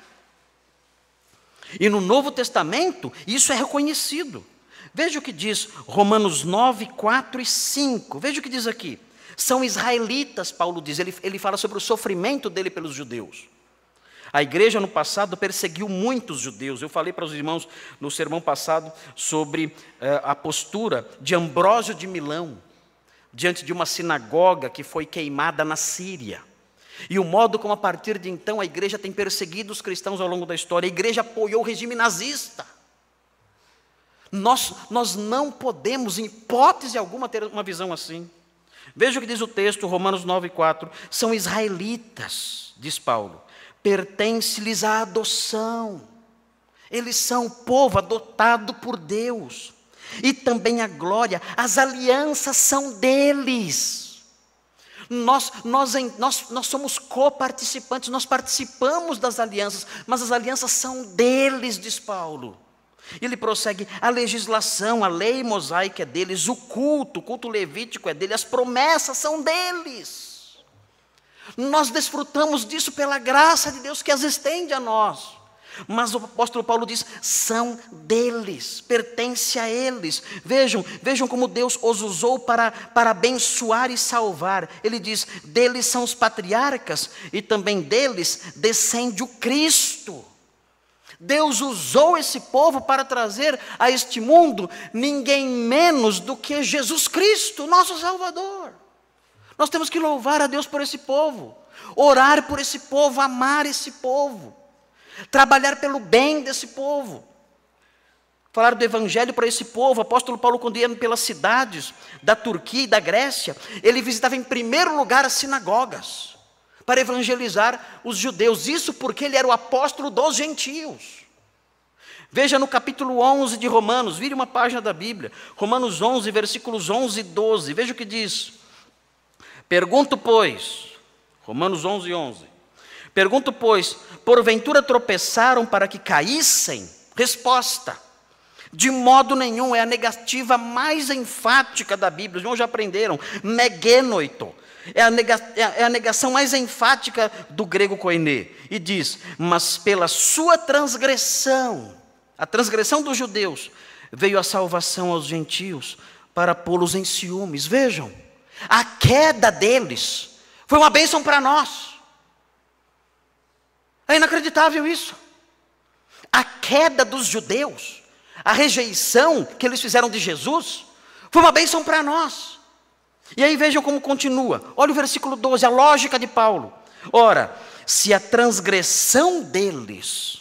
E no Novo Testamento, isso é reconhecido. Veja o que diz Romanos 9, 4 e 5. Veja o que diz aqui. São israelitas, Paulo diz, ele, ele fala sobre o sofrimento dele pelos judeus. A igreja no passado perseguiu muitos judeus. Eu falei para os irmãos no sermão passado sobre eh, a postura de Ambrósio de Milão, diante de uma sinagoga que foi queimada na Síria. E o modo como, a partir de então, a igreja tem perseguido os cristãos ao longo da história. A igreja apoiou o regime nazista. Nós, nós não podemos, em hipótese alguma, ter uma visão assim. Veja o que diz o texto, Romanos 9, 4. São israelitas, diz Paulo. Pertence-lhes a adoção. Eles são o povo adotado por Deus. E também a glória, as alianças são deles. Nós, nós, nós, nós somos coparticipantes, nós participamos das alianças, mas as alianças são deles, diz Paulo. Ele prossegue: a legislação, a lei mosaica é deles, o culto, o culto levítico é dele, as promessas são deles. Nós desfrutamos disso pela graça de Deus que as estende a nós. Mas o apóstolo Paulo diz: são deles, pertence a eles. Vejam, vejam como Deus os usou para, para abençoar e salvar. Ele diz: deles são os patriarcas e também deles descende o Cristo. Deus usou esse povo para trazer a este mundo ninguém menos do que Jesus Cristo, nosso Salvador. Nós temos que louvar a Deus por esse povo, orar por esse povo, amar esse povo trabalhar pelo bem desse povo. Falar do evangelho para esse povo, o apóstolo Paulo, quando ia pelas cidades da Turquia e da Grécia, ele visitava em primeiro lugar as sinagogas, para evangelizar os judeus, isso porque ele era o apóstolo dos gentios. Veja no capítulo 11 de Romanos, vire uma página da Bíblia, Romanos 11, versículos 11 e 12, veja o que diz. Pergunto, pois, Romanos 11, 11. Pergunto, pois, porventura tropeçaram para que caíssem? Resposta: de modo nenhum, é a negativa mais enfática da Bíblia. Os irmãos já aprenderam, megenoito. É a, nega, é, é a negação mais enfática do grego koine. E diz: Mas pela sua transgressão, a transgressão dos judeus, veio a salvação aos gentios, para pô-los em ciúmes. Vejam, a queda deles foi uma bênção para nós. É inacreditável isso. A queda dos judeus, a rejeição que eles fizeram de Jesus, foi uma bênção para nós. E aí vejam como continua. Olha o versículo 12, a lógica de Paulo. Ora, se a transgressão deles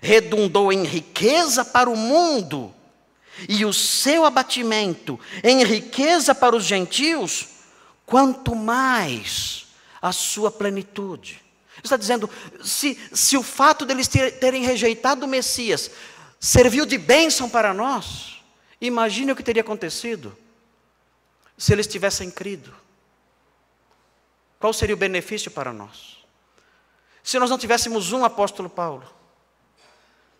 redundou em riqueza para o mundo, e o seu abatimento em riqueza para os gentios, quanto mais a sua plenitude está dizendo: se, se o fato deles terem rejeitado o Messias serviu de bênção para nós, imagine o que teria acontecido se eles tivessem crido. Qual seria o benefício para nós? Se nós não tivéssemos um apóstolo Paulo,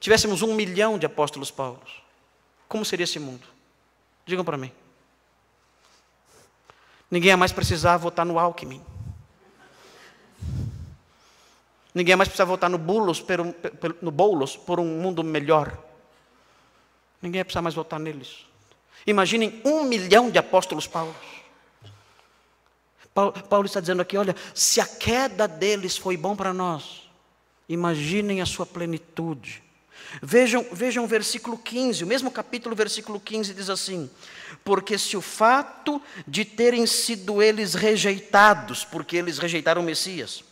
tivéssemos um milhão de apóstolos Paulos, como seria esse mundo? Digam para mim. Ninguém mais precisava votar no Alckmin. Ninguém mais precisa votar no Boulos, no por um mundo melhor. Ninguém precisa mais votar neles. Imaginem um milhão de apóstolos Paulo. Paulo está dizendo aqui: olha, se a queda deles foi bom para nós, imaginem a sua plenitude. Vejam, vejam o versículo 15, o mesmo capítulo, versículo 15 diz assim: Porque se o fato de terem sido eles rejeitados, porque eles rejeitaram o Messias,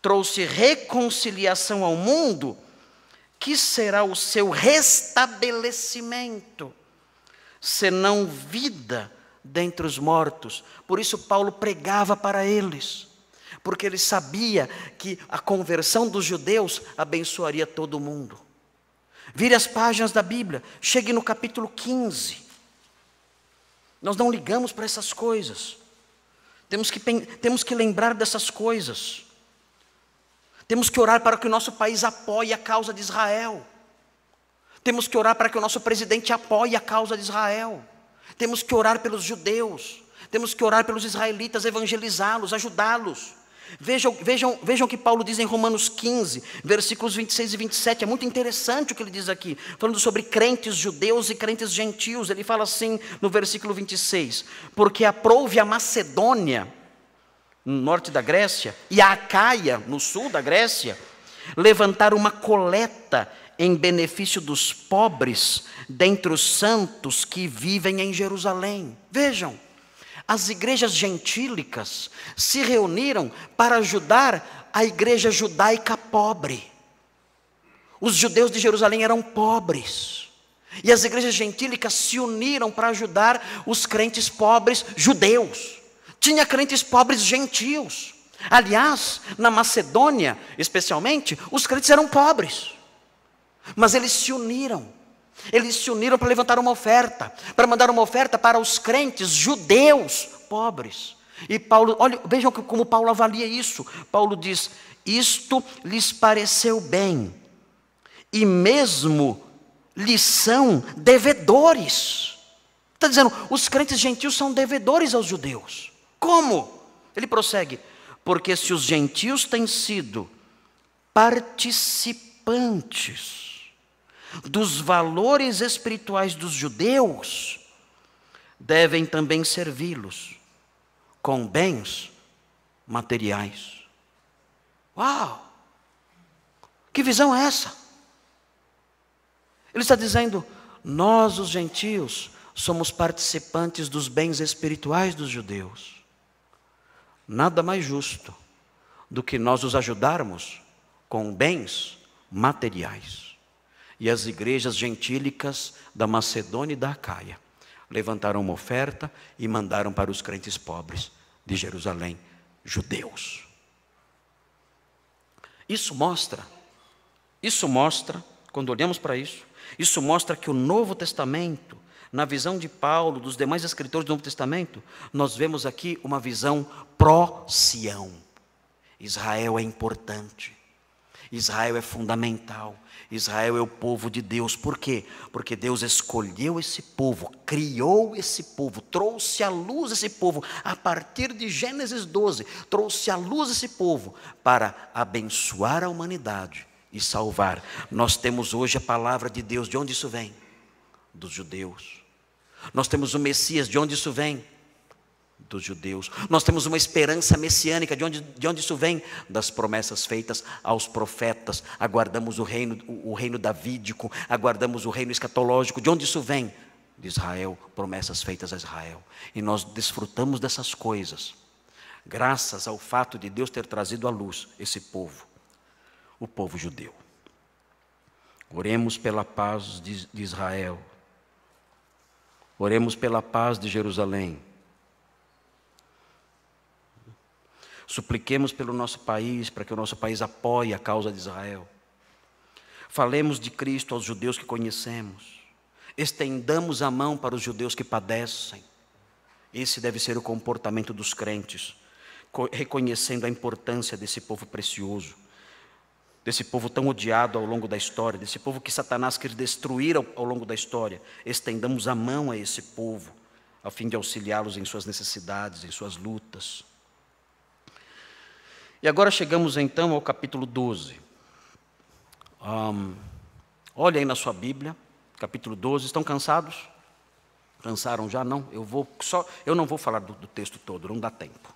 trouxe reconciliação ao mundo, que será o seu restabelecimento, senão vida dentre os mortos. Por isso, Paulo pregava para eles, porque ele sabia que a conversão dos judeus abençoaria todo mundo. Vire as páginas da Bíblia, chegue no capítulo 15. Nós não ligamos para essas coisas. Temos que, temos que lembrar dessas coisas. Temos que orar para que o nosso país apoie a causa de Israel. Temos que orar para que o nosso presidente apoie a causa de Israel. Temos que orar pelos judeus. Temos que orar pelos israelitas, evangelizá-los, ajudá-los. Vejam, vejam, vejam o que Paulo diz em Romanos 15, versículos 26 e 27. É muito interessante o que ele diz aqui, falando sobre crentes judeus e crentes gentios. Ele fala assim no versículo 26: Porque aprouve a Macedônia no norte da Grécia, e a Acaia, no sul da Grécia, levantaram uma coleta em benefício dos pobres dentre os santos que vivem em Jerusalém. Vejam, as igrejas gentílicas se reuniram para ajudar a igreja judaica pobre. Os judeus de Jerusalém eram pobres. E as igrejas gentílicas se uniram para ajudar os crentes pobres judeus. Tinha crentes pobres gentios. Aliás, na Macedônia, especialmente, os crentes eram pobres. Mas eles se uniram. Eles se uniram para levantar uma oferta, para mandar uma oferta para os crentes judeus pobres. E Paulo, olha, vejam como Paulo avalia isso. Paulo diz: Isto lhes pareceu bem, e mesmo lhes são devedores. Está dizendo, os crentes gentios são devedores aos judeus. Como? Ele prossegue: porque se os gentios têm sido participantes dos valores espirituais dos judeus, devem também servi-los com bens materiais. Uau! Que visão é essa? Ele está dizendo: nós, os gentios, somos participantes dos bens espirituais dos judeus nada mais justo do que nós os ajudarmos com bens materiais. E as igrejas gentílicas da Macedônia e da Acaia levantaram uma oferta e mandaram para os crentes pobres de Jerusalém, judeus. Isso mostra, isso mostra, quando olhamos para isso, isso mostra que o Novo Testamento na visão de Paulo, dos demais escritores do Novo Testamento, nós vemos aqui uma visão pró-Sião. Israel é importante. Israel é fundamental. Israel é o povo de Deus. Por quê? Porque Deus escolheu esse povo, criou esse povo, trouxe à luz esse povo, a partir de Gênesis 12, trouxe à luz esse povo para abençoar a humanidade e salvar. Nós temos hoje a palavra de Deus, de onde isso vem? Dos judeus. Nós temos o Messias, de onde isso vem? Dos judeus. Nós temos uma esperança messiânica, de onde, de onde isso vem? Das promessas feitas aos profetas. Aguardamos o reino, o, o reino davídico, aguardamos o reino escatológico. De onde isso vem? De Israel, promessas feitas a Israel. E nós desfrutamos dessas coisas, graças ao fato de Deus ter trazido à luz esse povo, o povo judeu. Oremos pela paz de Israel, Oremos pela paz de Jerusalém. Supliquemos pelo nosso país, para que o nosso país apoie a causa de Israel. Falemos de Cristo aos judeus que conhecemos. Estendamos a mão para os judeus que padecem. Esse deve ser o comportamento dos crentes, reconhecendo a importância desse povo precioso desse povo tão odiado ao longo da história, desse povo que Satanás quer destruir ao, ao longo da história. Estendamos a mão a esse povo, a fim de auxiliá-los em suas necessidades, em suas lutas. E agora chegamos então ao capítulo 12. Um, olha aí na sua Bíblia, capítulo 12. Estão cansados? Cansaram já? Não? Eu, vou só, eu não vou falar do, do texto todo, não dá tempo.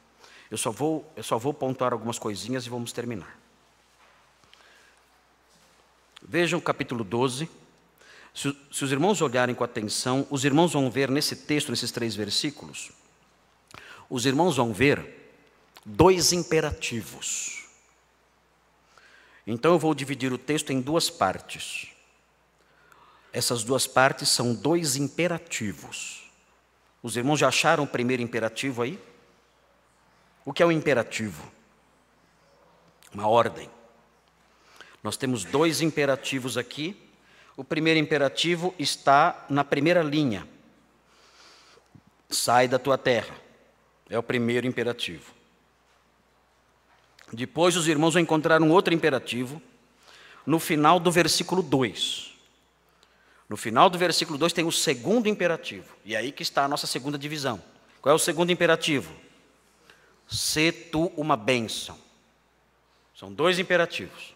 Eu só, vou, eu só vou pontuar algumas coisinhas e vamos terminar. Vejam o capítulo 12. Se, se, os irmãos olharem com atenção, os irmãos vão ver nesse texto, nesses três versículos, os irmãos vão ver dois imperativos. Então eu vou dividir o texto em duas partes. Essas duas partes são dois imperativos. Os irmãos já acharam o primeiro imperativo aí? O que é um imperativo? Uma ordem nós temos dois imperativos aqui. O primeiro imperativo está na primeira linha: sai da tua terra. É o primeiro imperativo. Depois os irmãos vão encontrar um outro imperativo no final do versículo 2. No final do versículo 2 tem o segundo imperativo, e é aí que está a nossa segunda divisão. Qual é o segundo imperativo? Se tu uma bênção. São dois imperativos.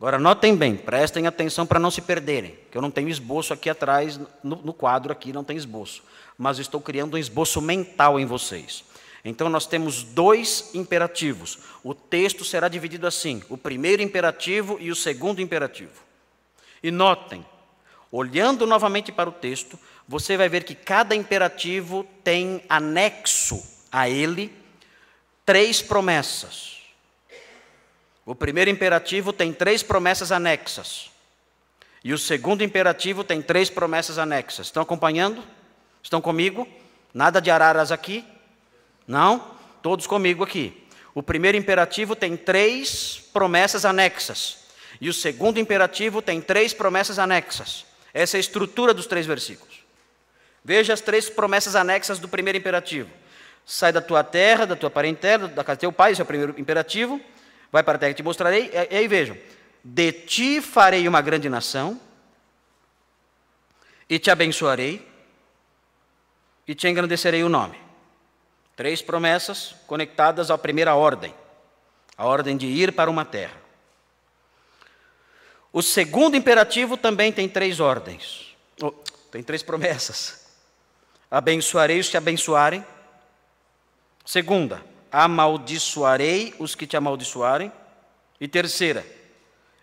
Agora, notem bem, prestem atenção para não se perderem, que eu não tenho esboço aqui atrás, no, no quadro aqui não tem esboço, mas estou criando um esboço mental em vocês. Então, nós temos dois imperativos. O texto será dividido assim: o primeiro imperativo e o segundo imperativo. E notem, olhando novamente para o texto, você vai ver que cada imperativo tem anexo a ele três promessas. O primeiro imperativo tem três promessas anexas. E o segundo imperativo tem três promessas anexas. Estão acompanhando? Estão comigo? Nada de araras aqui? Não? Todos comigo aqui. O primeiro imperativo tem três promessas anexas. E o segundo imperativo tem três promessas anexas. Essa é a estrutura dos três versículos. Veja as três promessas anexas do primeiro imperativo. Sai da tua terra, da tua parentela, da casa do teu pai, esse é o primeiro imperativo. Vai para a terra que te mostrarei. É, e aí vejam: De ti farei uma grande nação, e te abençoarei, e te engrandecerei o nome. Três promessas conectadas à primeira ordem, a ordem de ir para uma terra. O segundo imperativo também tem três ordens, oh, tem três promessas. Abençoarei os que abençoarem. Segunda, amaldiçoarei os que te amaldiçoarem. E terceira,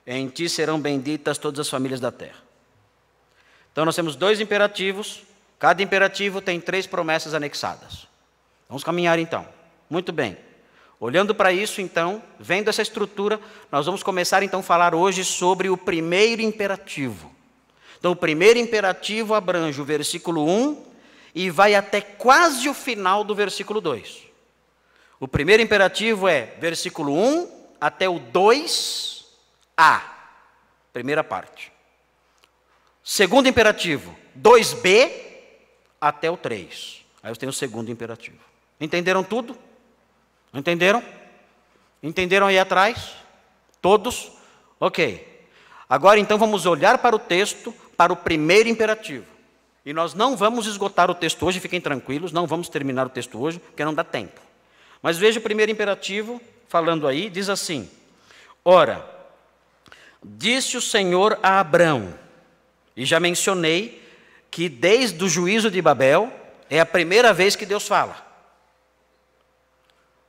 em ti serão benditas todas as famílias da terra. Então nós temos dois imperativos, cada imperativo tem três promessas anexadas. Vamos caminhar então. Muito bem. Olhando para isso, então, vendo essa estrutura, nós vamos começar então a falar hoje sobre o primeiro imperativo. Então, o primeiro imperativo abrange o versículo 1 e vai até quase o final do versículo 2. O primeiro imperativo é versículo 1 até o 2a, primeira parte. Segundo imperativo, 2b até o 3. Aí eu tenho o segundo imperativo. Entenderam tudo? Entenderam? Entenderam aí atrás? Todos? Ok. Agora então vamos olhar para o texto, para o primeiro imperativo. E nós não vamos esgotar o texto hoje, fiquem tranquilos, não vamos terminar o texto hoje, porque não dá tempo. Mas veja o primeiro imperativo falando aí, diz assim: Ora, disse o Senhor a Abrão, e já mencionei que desde o juízo de Babel é a primeira vez que Deus fala.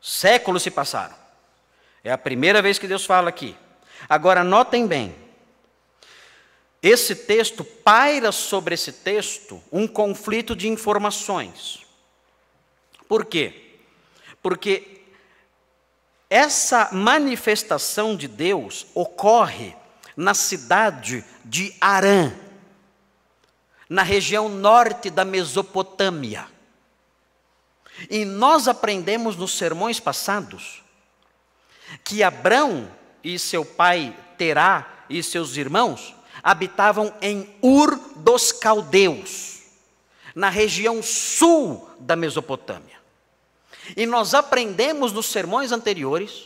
Séculos se passaram. É a primeira vez que Deus fala aqui. Agora, notem bem: esse texto, paira sobre esse texto um conflito de informações. Por quê? Porque essa manifestação de Deus ocorre na cidade de Arã, na região norte da Mesopotâmia. E nós aprendemos nos sermões passados que Abrão e seu pai Terá e seus irmãos habitavam em Ur dos Caldeus, na região sul da Mesopotâmia. E nós aprendemos nos sermões anteriores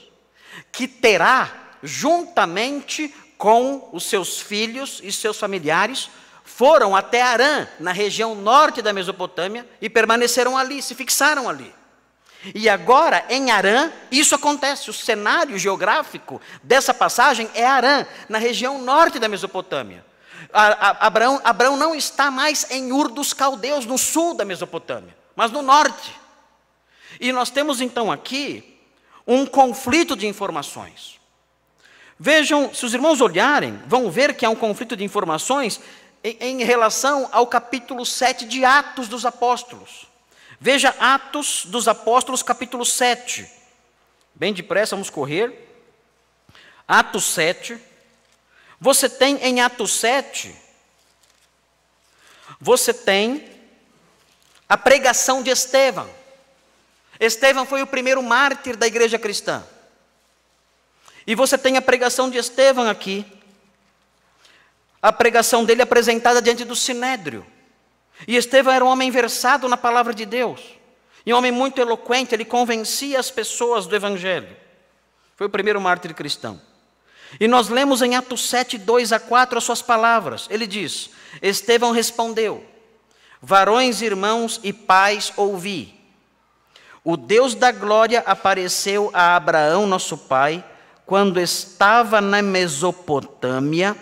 que terá, juntamente com os seus filhos e seus familiares, foram até Arã, na região norte da Mesopotâmia, e permaneceram ali, se fixaram ali. E agora, em Arã, isso acontece. O cenário geográfico dessa passagem é Arã, na região norte da Mesopotâmia. A, a, Abraão, Abraão não está mais em Ur dos Caldeus, no sul da Mesopotâmia, mas no norte. E nós temos então aqui um conflito de informações. Vejam, se os irmãos olharem, vão ver que há um conflito de informações em, em relação ao capítulo 7 de Atos dos Apóstolos. Veja Atos dos Apóstolos, capítulo 7. Bem depressa, vamos correr. Atos 7. Você tem em Atos 7, você tem a pregação de Estevão. Estevão foi o primeiro mártir da igreja cristã. E você tem a pregação de Estevão aqui. A pregação dele apresentada diante do sinédrio. E Estevão era um homem versado na palavra de Deus. E um homem muito eloquente, ele convencia as pessoas do evangelho. Foi o primeiro mártir cristão. E nós lemos em Atos 7, 2 a 4 as suas palavras. Ele diz: Estevão respondeu: Varões, irmãos e pais, ouvi o Deus da glória apareceu a Abraão, nosso pai, quando estava na Mesopotâmia,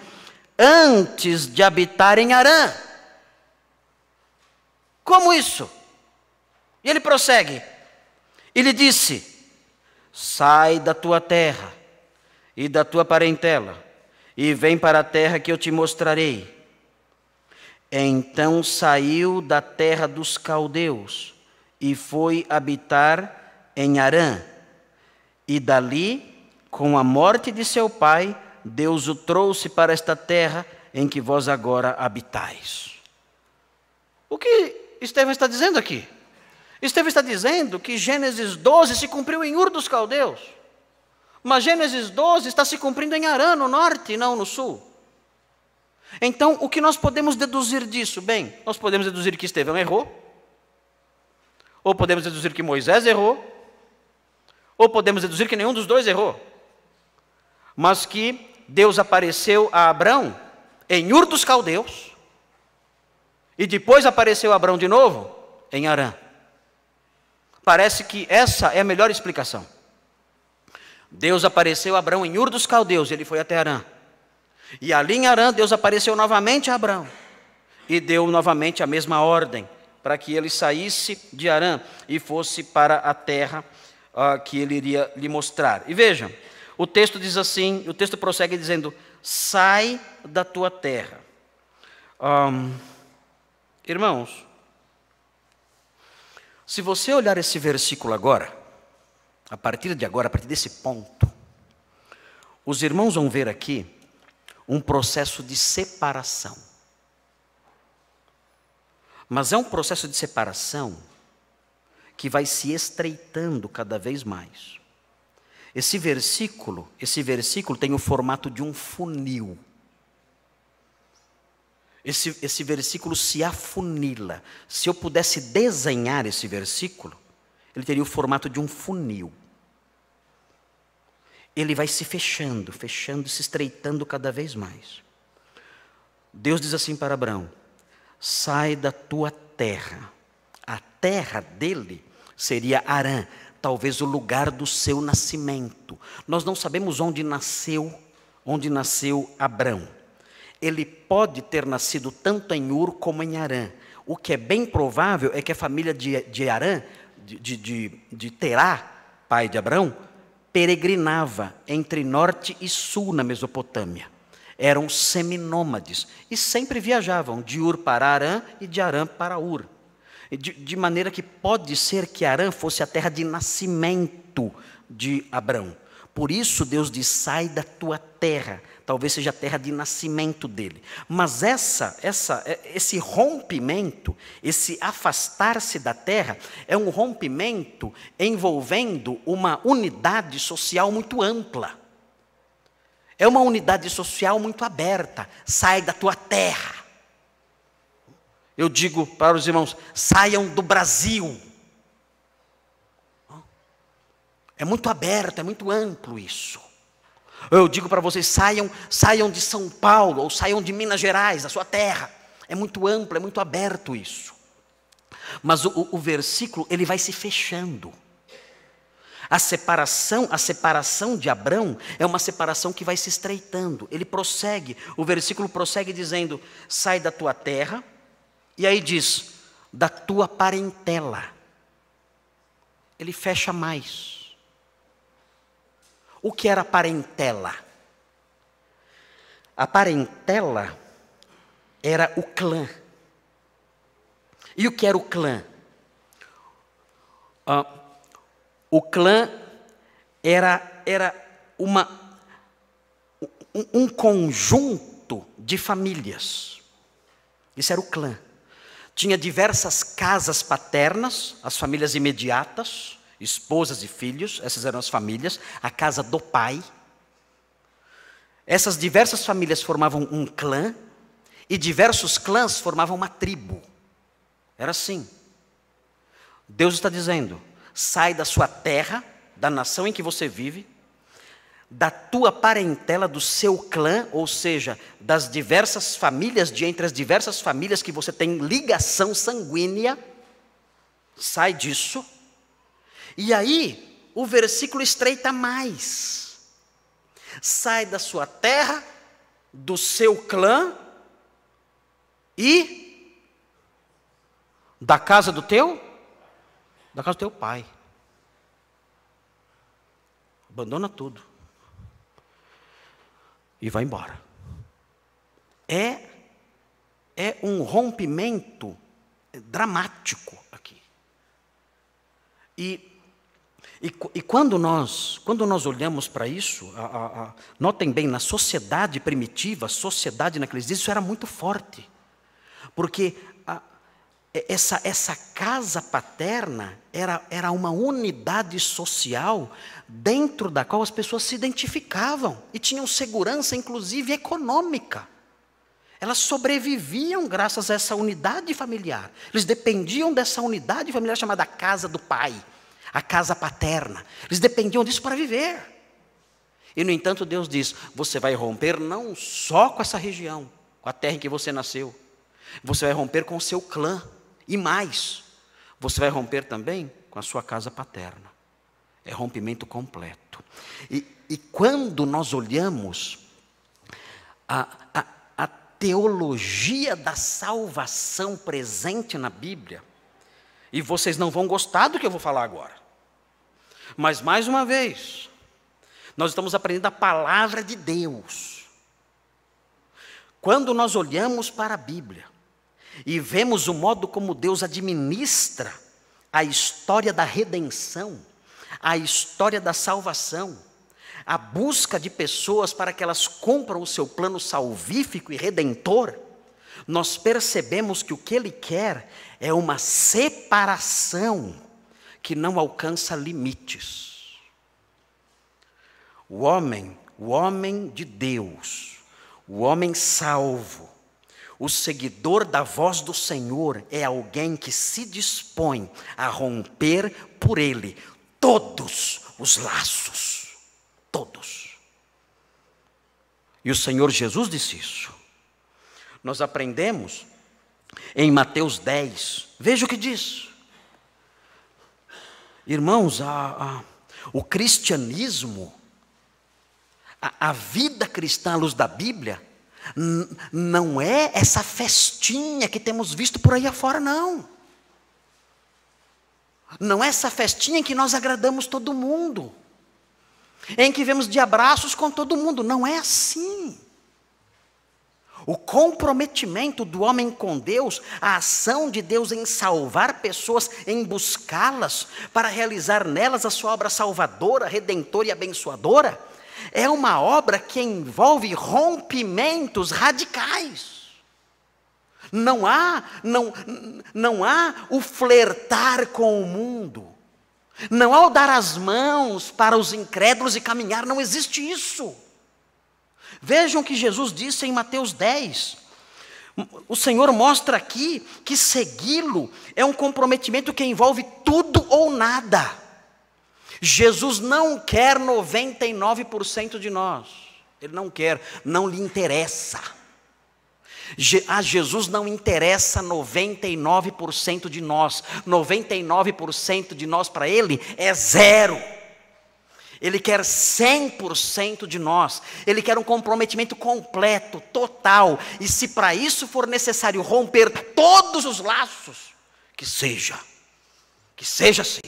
antes de habitar em Arã. Como isso? E ele prossegue. Ele disse: Sai da tua terra e da tua parentela, e vem para a terra que eu te mostrarei. Então saiu da terra dos caldeus e foi habitar em Arã. E dali, com a morte de seu pai, Deus o trouxe para esta terra em que vós agora habitais. O que Estevão está dizendo aqui? Estevão está dizendo que Gênesis 12 se cumpriu em Ur dos Caldeus. Mas Gênesis 12 está se cumprindo em Arã, no norte, não no sul. Então, o que nós podemos deduzir disso? Bem, nós podemos deduzir que Estevão errou, ou podemos deduzir que Moisés errou, ou podemos deduzir que nenhum dos dois errou. Mas que Deus apareceu a Abrão em Ur dos Caldeus, e depois apareceu Abrão de novo em Arã. Parece que essa é a melhor explicação. Deus apareceu a Abrão em Ur dos Caldeus, ele foi até Arã. E ali em Arã, Deus apareceu novamente a Abrão e deu novamente a mesma ordem para que ele saísse de Arã e fosse para a terra uh, que ele iria lhe mostrar. E vejam, o texto diz assim, o texto prossegue dizendo: sai da tua terra. Um, irmãos, se você olhar esse versículo agora, a partir de agora, a partir desse ponto, os irmãos vão ver aqui um processo de separação. Mas é um processo de separação que vai se estreitando cada vez mais. Esse versículo, esse versículo tem o formato de um funil. Esse, esse versículo se afunila. Se eu pudesse desenhar esse versículo, ele teria o formato de um funil. Ele vai se fechando, fechando, se estreitando cada vez mais. Deus diz assim para Abraão: sai da tua terra. A terra dele seria Arã, talvez o lugar do seu nascimento. Nós não sabemos onde nasceu, onde nasceu Abrão. Ele pode ter nascido tanto em Ur como em Arã. O que é bem provável é que a família de, de Arã, de, de, de Terá, pai de Abrão, peregrinava entre norte e sul na Mesopotâmia eram seminômades e sempre viajavam de Ur para Arã e de Arã para Ur. De, de maneira que pode ser que Arã fosse a terra de nascimento de Abrão. Por isso Deus diz: sai da tua terra. Talvez seja a terra de nascimento dele. Mas essa, essa, é, esse rompimento, esse afastar-se da terra, é um rompimento envolvendo uma unidade social muito ampla. É uma unidade social muito aberta. Sai da tua terra. Eu digo para os irmãos: saiam do Brasil. É muito aberto, é muito amplo isso. Eu digo para vocês: saiam, saiam de São Paulo ou saiam de Minas Gerais, da sua terra. É muito amplo, é muito aberto isso. Mas o, o versículo ele vai se fechando. A separação, a separação de Abrão é uma separação que vai se estreitando. Ele prossegue, o versículo prossegue dizendo: "Sai da tua terra", e aí diz: "da tua parentela". Ele fecha mais. O que era parentela? A parentela era o clã. E o que era o clã? Ah, o clã era, era uma, um, um conjunto de famílias. Isso era o clã. Tinha diversas casas paternas, as famílias imediatas, esposas e filhos, essas eram as famílias, a casa do pai. Essas diversas famílias formavam um clã, e diversos clãs formavam uma tribo. Era assim. Deus está dizendo: sai da sua terra, da nação em que você vive, da tua parentela, do seu clã, ou seja, das diversas famílias, de entre as diversas famílias que você tem ligação sanguínea, sai disso. E aí, o versículo estreita mais. Sai da sua terra, do seu clã e da casa do teu da casa do teu pai. Abandona tudo. E vai embora. É, é um rompimento dramático aqui. E, e, e quando, nós, quando nós olhamos para isso, a, a, a, notem bem, na sociedade primitiva, sociedade naqueles dias, isso era muito forte. Porque essa, essa casa paterna era, era uma unidade social dentro da qual as pessoas se identificavam e tinham segurança, inclusive econômica. Elas sobreviviam graças a essa unidade familiar. Eles dependiam dessa unidade familiar chamada casa do pai, a casa paterna. Eles dependiam disso para viver. E, no entanto, Deus diz: você vai romper não só com essa região, com a terra em que você nasceu, você vai romper com o seu clã, e mais, você vai romper também com a sua casa paterna. É rompimento completo. E, e quando nós olhamos a, a, a teologia da salvação presente na Bíblia, e vocês não vão gostar do que eu vou falar agora. Mas mais uma vez, nós estamos aprendendo a palavra de Deus. Quando nós olhamos para a Bíblia, e vemos o modo como Deus administra a história da redenção, a história da salvação, a busca de pessoas para que elas cumpram o seu plano salvífico e redentor. Nós percebemos que o que Ele quer é uma separação que não alcança limites. O homem, o homem de Deus, o homem salvo, o seguidor da voz do Senhor é alguém que se dispõe a romper por ele todos os laços. Todos. E o Senhor Jesus disse isso. Nós aprendemos em Mateus 10. Veja o que diz. Irmãos, a, a, o cristianismo, a, a vida cristã à luz da Bíblia, não é essa festinha que temos visto por aí afora, não. Não é essa festinha em que nós agradamos todo mundo, em que vemos de abraços com todo mundo. Não é assim. O comprometimento do homem com Deus, a ação de Deus em salvar pessoas, em buscá-las, para realizar nelas a sua obra salvadora, redentora e abençoadora, é uma obra que envolve rompimentos radicais. Não há, não, não há o flertar com o mundo. Não há o dar as mãos para os incrédulos e caminhar, não existe isso. Vejam o que Jesus disse em Mateus 10. O Senhor mostra aqui que segui-lo é um comprometimento que envolve tudo ou nada. Jesus não quer 99% de nós. Ele não quer, não lhe interessa. A Jesus não interessa 99% de nós. 99% de nós para ele é zero. Ele quer 100% de nós. Ele quer um comprometimento completo, total. E se para isso for necessário romper todos os laços, que seja. Que seja assim.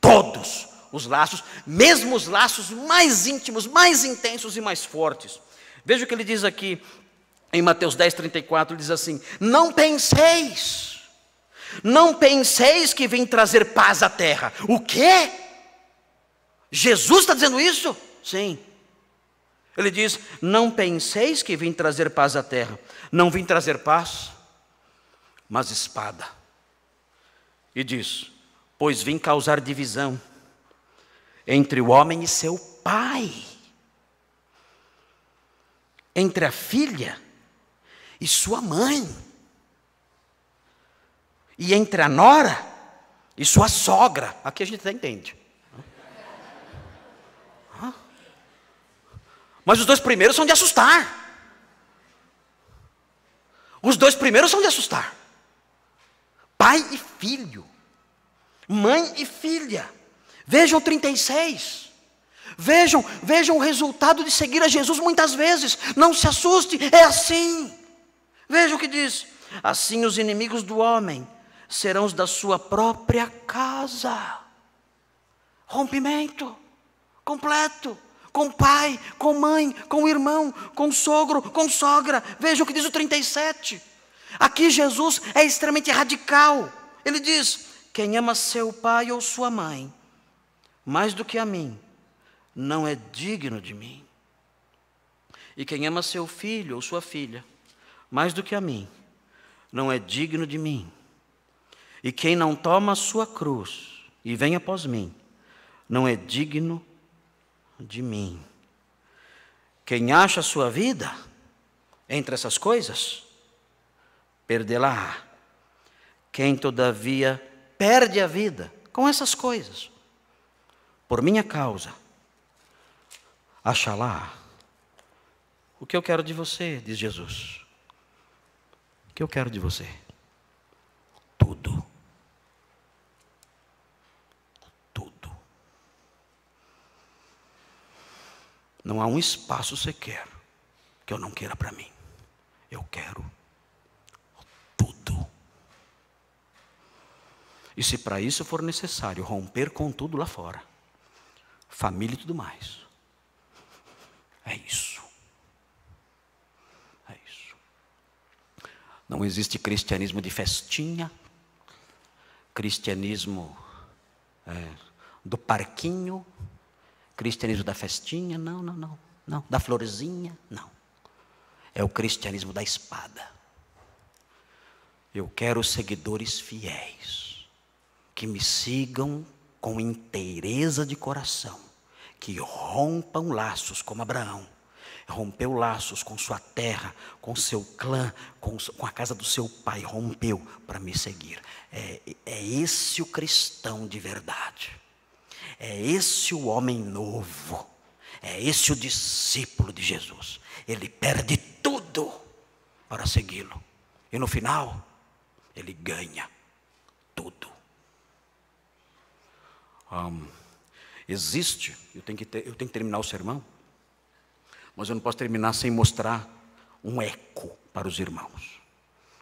Todos os laços, mesmo os laços mais íntimos, mais intensos e mais fortes. Veja o que ele diz aqui em Mateus 10, 34, ele diz assim: Não penseis, não penseis que vim trazer paz à terra. O quê? Jesus está dizendo isso? Sim. Ele diz: Não penseis que vim trazer paz à terra. Não vim trazer paz, mas espada. E diz: Pois vim causar divisão entre o homem e seu pai, entre a filha e sua mãe, e entre a nora e sua sogra. Aqui a gente até entende. Mas os dois primeiros são de assustar. Os dois primeiros são de assustar: pai e filho, mãe e filha. Vejam 36. Vejam, vejam o resultado de seguir a Jesus muitas vezes. Não se assuste, é assim. Vejam o que diz: Assim os inimigos do homem serão os da sua própria casa. Rompimento completo com pai, com mãe, com irmão, com sogro, com sogra. Vejam o que diz o 37. Aqui Jesus é extremamente radical. Ele diz: Quem ama seu pai ou sua mãe mais do que a mim, não é digno de mim. E quem ama seu filho ou sua filha, mais do que a mim, não é digno de mim. E quem não toma a sua cruz e vem após mim, não é digno de mim. Quem acha a sua vida entre essas coisas, perdê-la. Quem todavia perde a vida com essas coisas, por minha causa, Achalá. o que eu quero de você, diz Jesus. O que eu quero de você? Tudo. Tudo. Não há um espaço sequer que eu não queira para mim. Eu quero tudo. E se para isso for necessário romper com tudo lá fora, família e tudo mais. É isso. É isso. Não existe cristianismo de festinha, cristianismo é, do parquinho, cristianismo da festinha, não, não, não, não, da florzinha, não. É o cristianismo da espada. Eu quero seguidores fiéis que me sigam com inteireza de coração, que rompam laços como Abraão. Rompeu laços com sua terra, com seu clã, com, a casa do seu pai, rompeu para me seguir. É, é esse o cristão de verdade. É esse o homem novo. É esse o discípulo de Jesus. Ele perde tudo para segui-lo. E no final, ele ganha tudo. Um, Existe, eu tenho que, ter, eu tenho que terminar o sermão, mas eu não posso terminar sem mostrar um eco para os irmãos.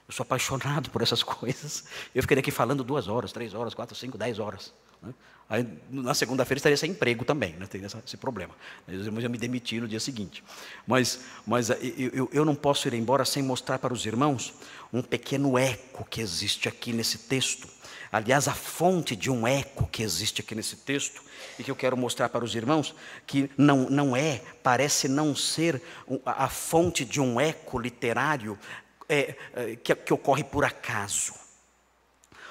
Eu sou apaixonado por essas coisas. Eu ficaria aqui falando duas horas, três horas, quatro, cinco, dez horas. Né? Aí, na segunda-feira estaria sem emprego também, né? teria esse problema. Os irmãos iam me demitir no dia seguinte. Mas, mas eh, eu, eu não posso ir embora sem mostrar para os irmãos um pequeno eco que existe aqui nesse texto Aliás, a fonte de um eco que existe aqui nesse texto e que eu quero mostrar para os irmãos, que não, não é, parece não ser a fonte de um eco literário é, é, que, que ocorre por acaso.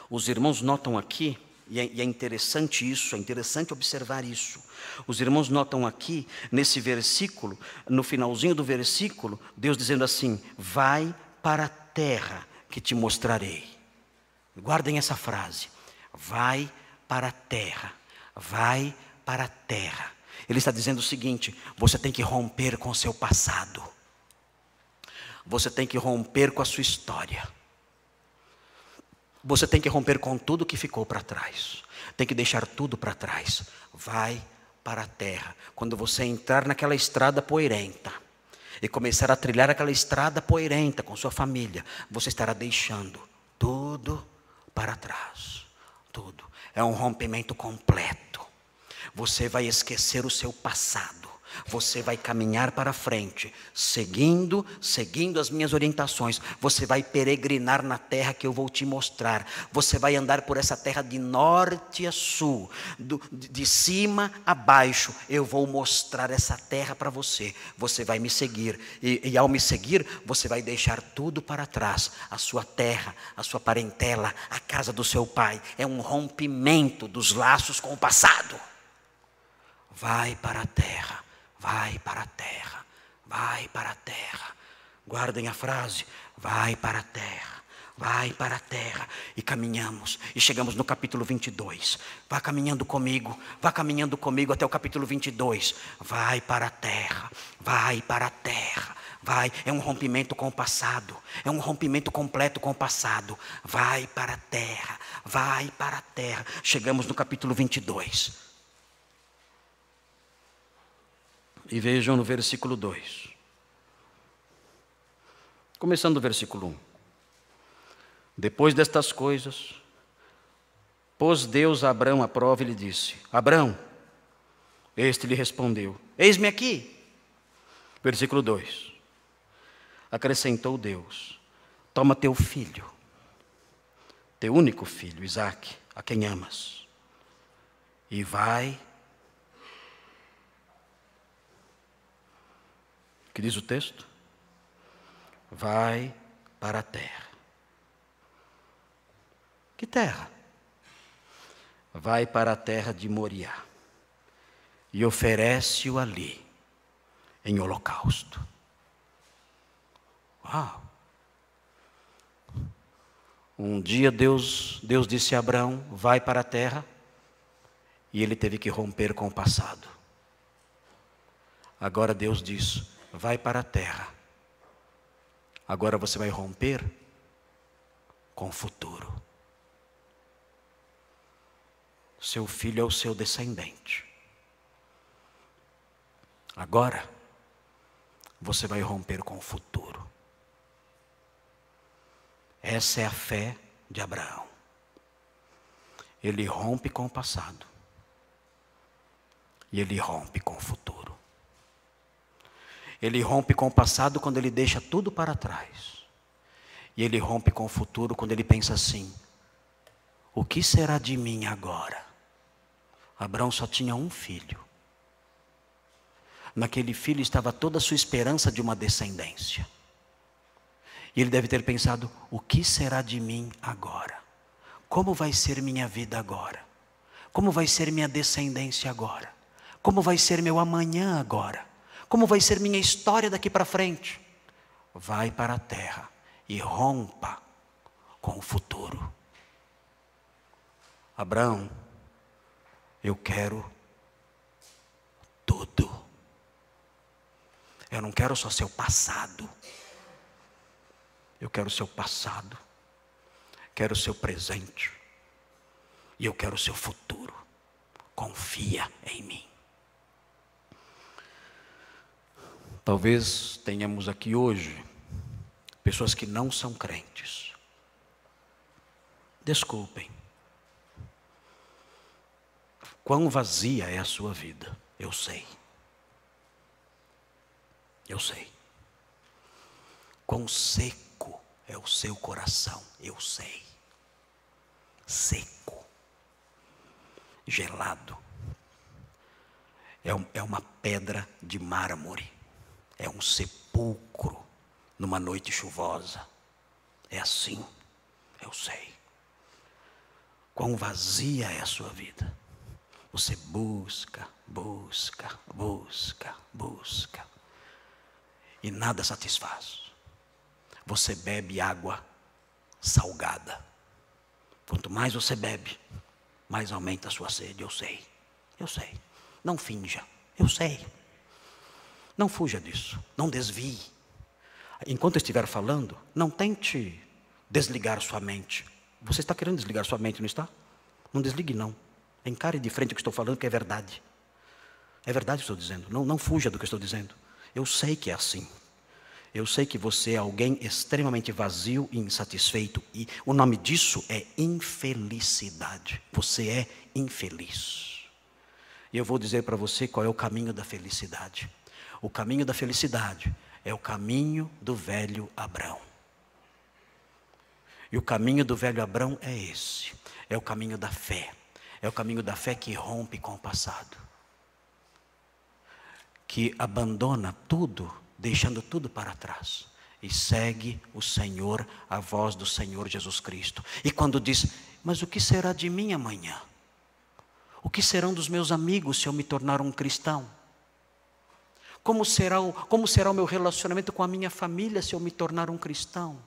Os irmãos notam aqui é, e é, interessante isso, é interessante observar isso. Os irmãos notam aqui, nesse versículo, no finalzinho do versículo, Deus dizendo assim: Vai para a terra que te mostrarei. Guardem essa frase. Vai para a terra. Vai para a terra. Ele está dizendo o seguinte: você tem que romper com o seu passado. Você tem que romper com a sua história. Você tem que romper com tudo que ficou para trás. Tem que deixar tudo para trás. Vai para a terra. Quando você entrar naquela estrada poeirenta e começar a trilhar aquela estrada poeirenta com sua família, você estará deixando tudo para trás. Tudo. É um rompimento completo. Você vai esquecer o seu passado. Você vai caminhar para frente, seguindo, seguindo as minhas orientações. Você vai peregrinar na terra que eu vou te mostrar. Você vai andar por essa terra de norte a sul, do, de cima a baixo. Eu vou mostrar essa terra para você. Você vai me seguir. E, e ao me seguir, você vai deixar tudo para trás: a sua terra, a sua parentela, a casa do seu pai. É um rompimento dos laços com o passado vai para a terra vai para a terra, vai para a terra. Guardem a frase, vai para a terra, vai para a terra. E caminhamos, e chegamos no capítulo 22. Vá caminhando comigo, vá caminhando comigo até o capítulo 22. Vai para a terra, vai para a terra. Vai, é um rompimento com o passado, é um rompimento completo com o passado. Vai para a terra, vai para a terra. Chegamos no capítulo 22. E vejam no versículo 2. Começando do versículo 1. Depois destas coisas, pôs Deus a Abrão à prova e lhe disse: Abrão, este lhe respondeu: Eis-me aqui. Versículo 2. Acrescentou Deus: Toma teu filho, teu único filho, Isaque, a quem amas, e vai que diz o texto? Vai para a terra. Que terra? Vai para a terra de Moriá e oferece-o ali, em holocausto. Uau! Um dia Deus, Deus disse a Abraão: Vai para a terra. E ele teve que romper com o passado. Agora Deus diz: vai para a terra. Agora você vai romper com o futuro. Seu filho é o seu descendente. Agora você vai romper com o futuro. Essa é a fé de Abraão. Ele rompe com o passado. E ele rompe com o futuro. Ele rompe com o passado quando ele deixa tudo para trás. E ele rompe com o futuro quando ele pensa assim: o que será de mim agora? Abraão só tinha um filho. Naquele filho estava toda a sua esperança de uma descendência. E ele deve ter pensado: o que será de mim agora? Como vai ser minha vida agora? Como vai ser minha descendência agora? Como vai ser meu amanhã agora? Como vai ser minha história daqui para frente? Vai para a terra e rompa com o futuro. Abraão, eu quero tudo. Eu não quero só seu passado. Eu quero seu passado. Quero seu presente. E eu quero seu futuro. Confia em mim. Talvez tenhamos aqui hoje pessoas que não são crentes. Desculpem. Quão vazia é a sua vida, eu sei. Eu sei. Quão seco é o seu coração, eu sei. Seco, gelado. É, é uma pedra de mármore é um sepulcro numa noite chuvosa. É assim, eu sei. Quão vazia é a sua vida. Você busca, busca, busca, busca. E nada satisfaz. Você bebe água salgada. Quanto mais você bebe, mais aumenta a sua sede. Eu sei, eu sei. Não finja, eu sei. Não fuja disso, não desvie. Enquanto estiver falando, não tente desligar sua mente. Você está querendo desligar sua mente, não está? Não desligue, não. Encare de frente o que estou falando, que é verdade. É verdade o que estou dizendo. Não, não fuja do que estou dizendo. Eu sei que é assim. Eu sei que você é alguém extremamente vazio e insatisfeito. E o nome disso é infelicidade. Você é infeliz. E eu vou dizer para você qual é o caminho da felicidade. O caminho da felicidade é o caminho do velho Abrão. E o caminho do velho Abrão é esse: é o caminho da fé. É o caminho da fé que rompe com o passado, que abandona tudo, deixando tudo para trás, e segue o Senhor, a voz do Senhor Jesus Cristo. E quando diz: Mas o que será de mim amanhã? O que serão dos meus amigos se eu me tornar um cristão? Como será, o, como será o meu relacionamento com a minha família se eu me tornar um cristão?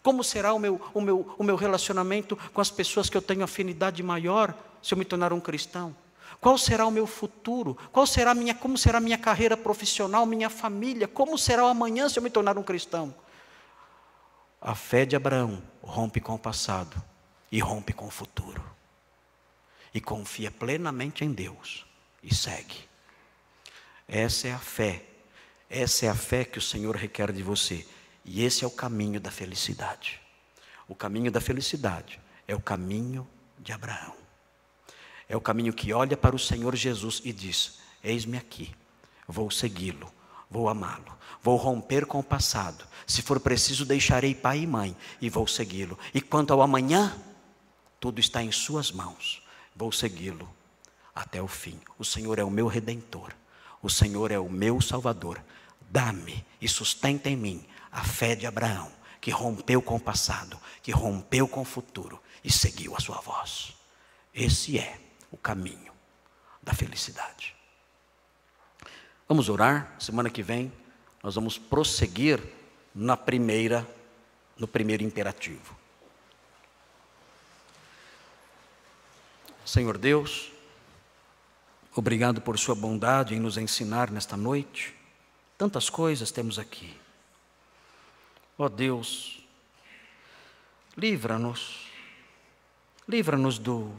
Como será o meu, o, meu, o meu relacionamento com as pessoas que eu tenho afinidade maior se eu me tornar um cristão? Qual será o meu futuro? Qual será minha, como será a minha carreira profissional, minha família? Como será o amanhã se eu me tornar um cristão? A fé de Abraão rompe com o passado e rompe com o futuro. E confia plenamente em Deus e segue. Essa é a fé. Essa é a fé que o Senhor requer de você. E esse é o caminho da felicidade. O caminho da felicidade é o caminho de Abraão. É o caminho que olha para o Senhor Jesus e diz: Eis-me aqui, vou segui-lo, vou amá-lo, vou romper com o passado. Se for preciso, deixarei pai e mãe e vou segui-lo. E quanto ao amanhã, tudo está em Suas mãos, vou segui-lo até o fim. O Senhor é o meu redentor. O Senhor é o meu Salvador. Dá-me e sustenta em mim a fé de Abraão, que rompeu com o passado, que rompeu com o futuro e seguiu a sua voz. Esse é o caminho da felicidade. Vamos orar. Semana que vem nós vamos prosseguir na primeira no primeiro imperativo. Senhor Deus, Obrigado por Sua bondade em nos ensinar nesta noite. Tantas coisas temos aqui. Ó oh Deus, livra-nos, livra-nos do,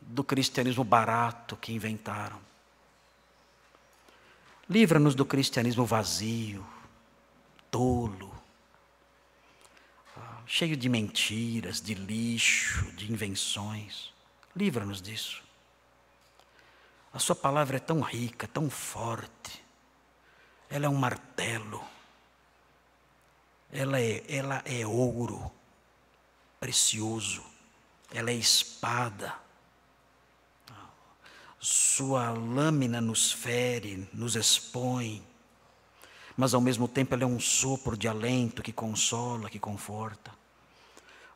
do cristianismo barato que inventaram. Livra-nos do cristianismo vazio, tolo, ah, cheio de mentiras, de lixo, de invenções. Livra-nos disso. A sua palavra é tão rica, tão forte. Ela é um martelo. Ela é, ela é ouro precioso. Ela é espada. Sua lâmina nos fere, nos expõe. Mas ao mesmo tempo ela é um sopro de alento que consola, que conforta.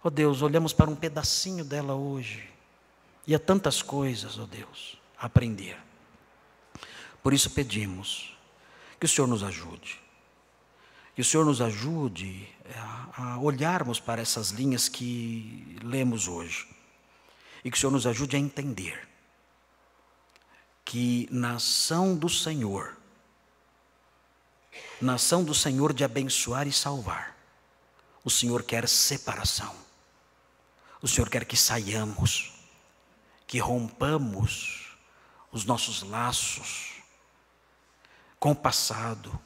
Ó oh Deus, olhamos para um pedacinho dela hoje. E há tantas coisas, ó oh Deus aprender. Por isso pedimos que o Senhor nos ajude, que o Senhor nos ajude é, a, olharmos para essas linhas que lemos hoje, e que o Senhor nos ajude a entender que na ação do Senhor, na ação do Senhor de abençoar e salvar, o Senhor quer separação. O Senhor quer que saiamos, que rompamos os nossos laços com o passado,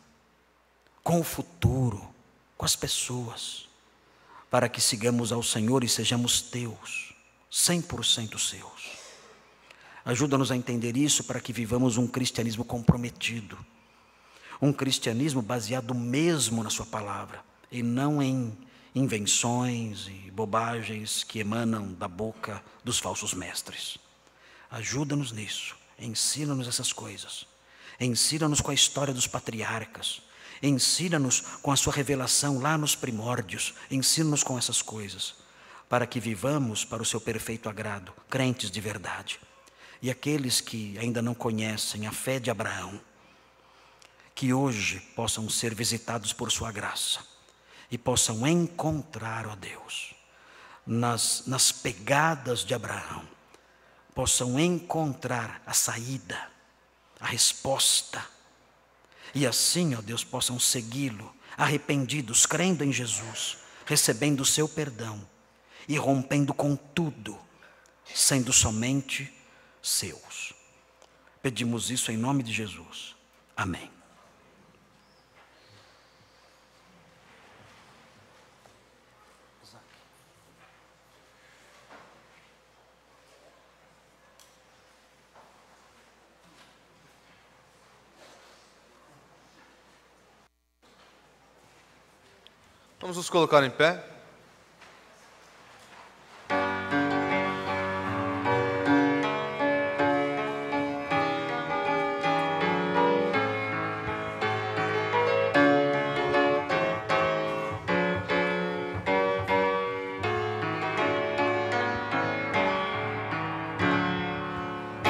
com o futuro, com as pessoas, para que sigamos ao Senhor e sejamos teus, 100% seus. Ajuda-nos a entender isso para que vivamos um cristianismo comprometido, um cristianismo baseado mesmo na Sua palavra e não em invenções e bobagens que emanam da boca dos falsos mestres. Ajuda-nos nisso Ensina-nos essas coisas. Ensina-nos com a história dos patriarcas. Ensina-nos com a sua revelação lá nos primórdios. Ensina-nos com essas coisas, para que vivamos para o seu perfeito agrado, crentes de verdade. E aqueles que ainda não conhecem a fé de Abraão, que hoje possam ser visitados por sua graça e possam encontrar, ó Deus, nas, nas pegadas de Abraão, possam encontrar a saída, a resposta. E assim, ó Deus, possam segui-lo, arrependidos, crendo em Jesus, recebendo o seu perdão e rompendo com tudo, sendo somente seus. Pedimos isso em nome de Jesus. Amém. Vamos nos colocar em pé.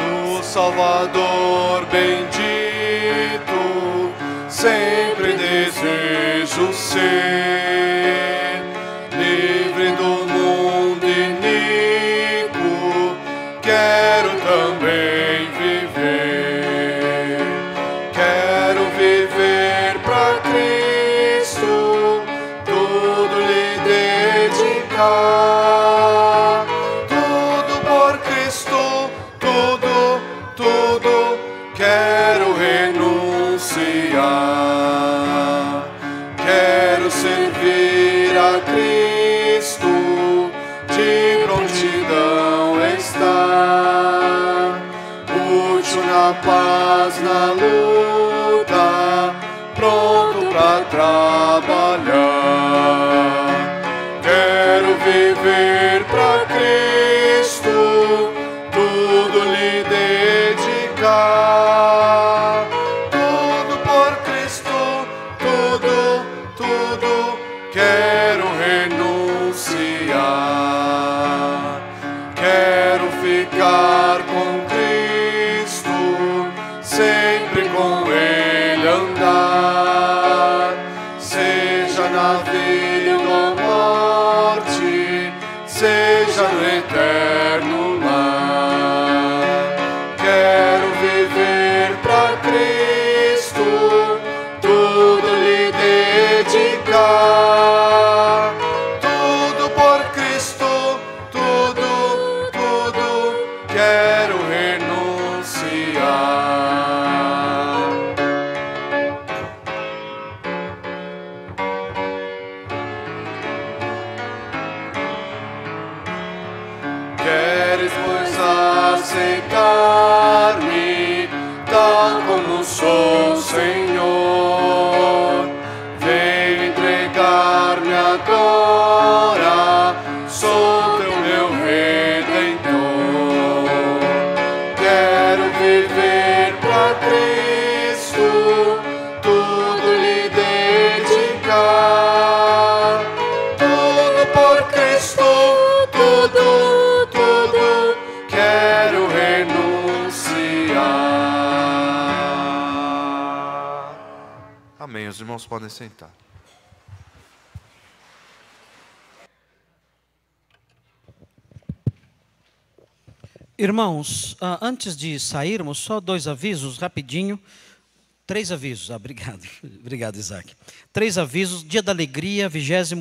O Salvador bendito, sempre desejo ser. Música podem né, sentar. Irmãos, ah, antes de sairmos, só dois avisos rapidinho. Três avisos, ah, obrigado, obrigado Isaac. Três avisos, dia da alegria, vigésimo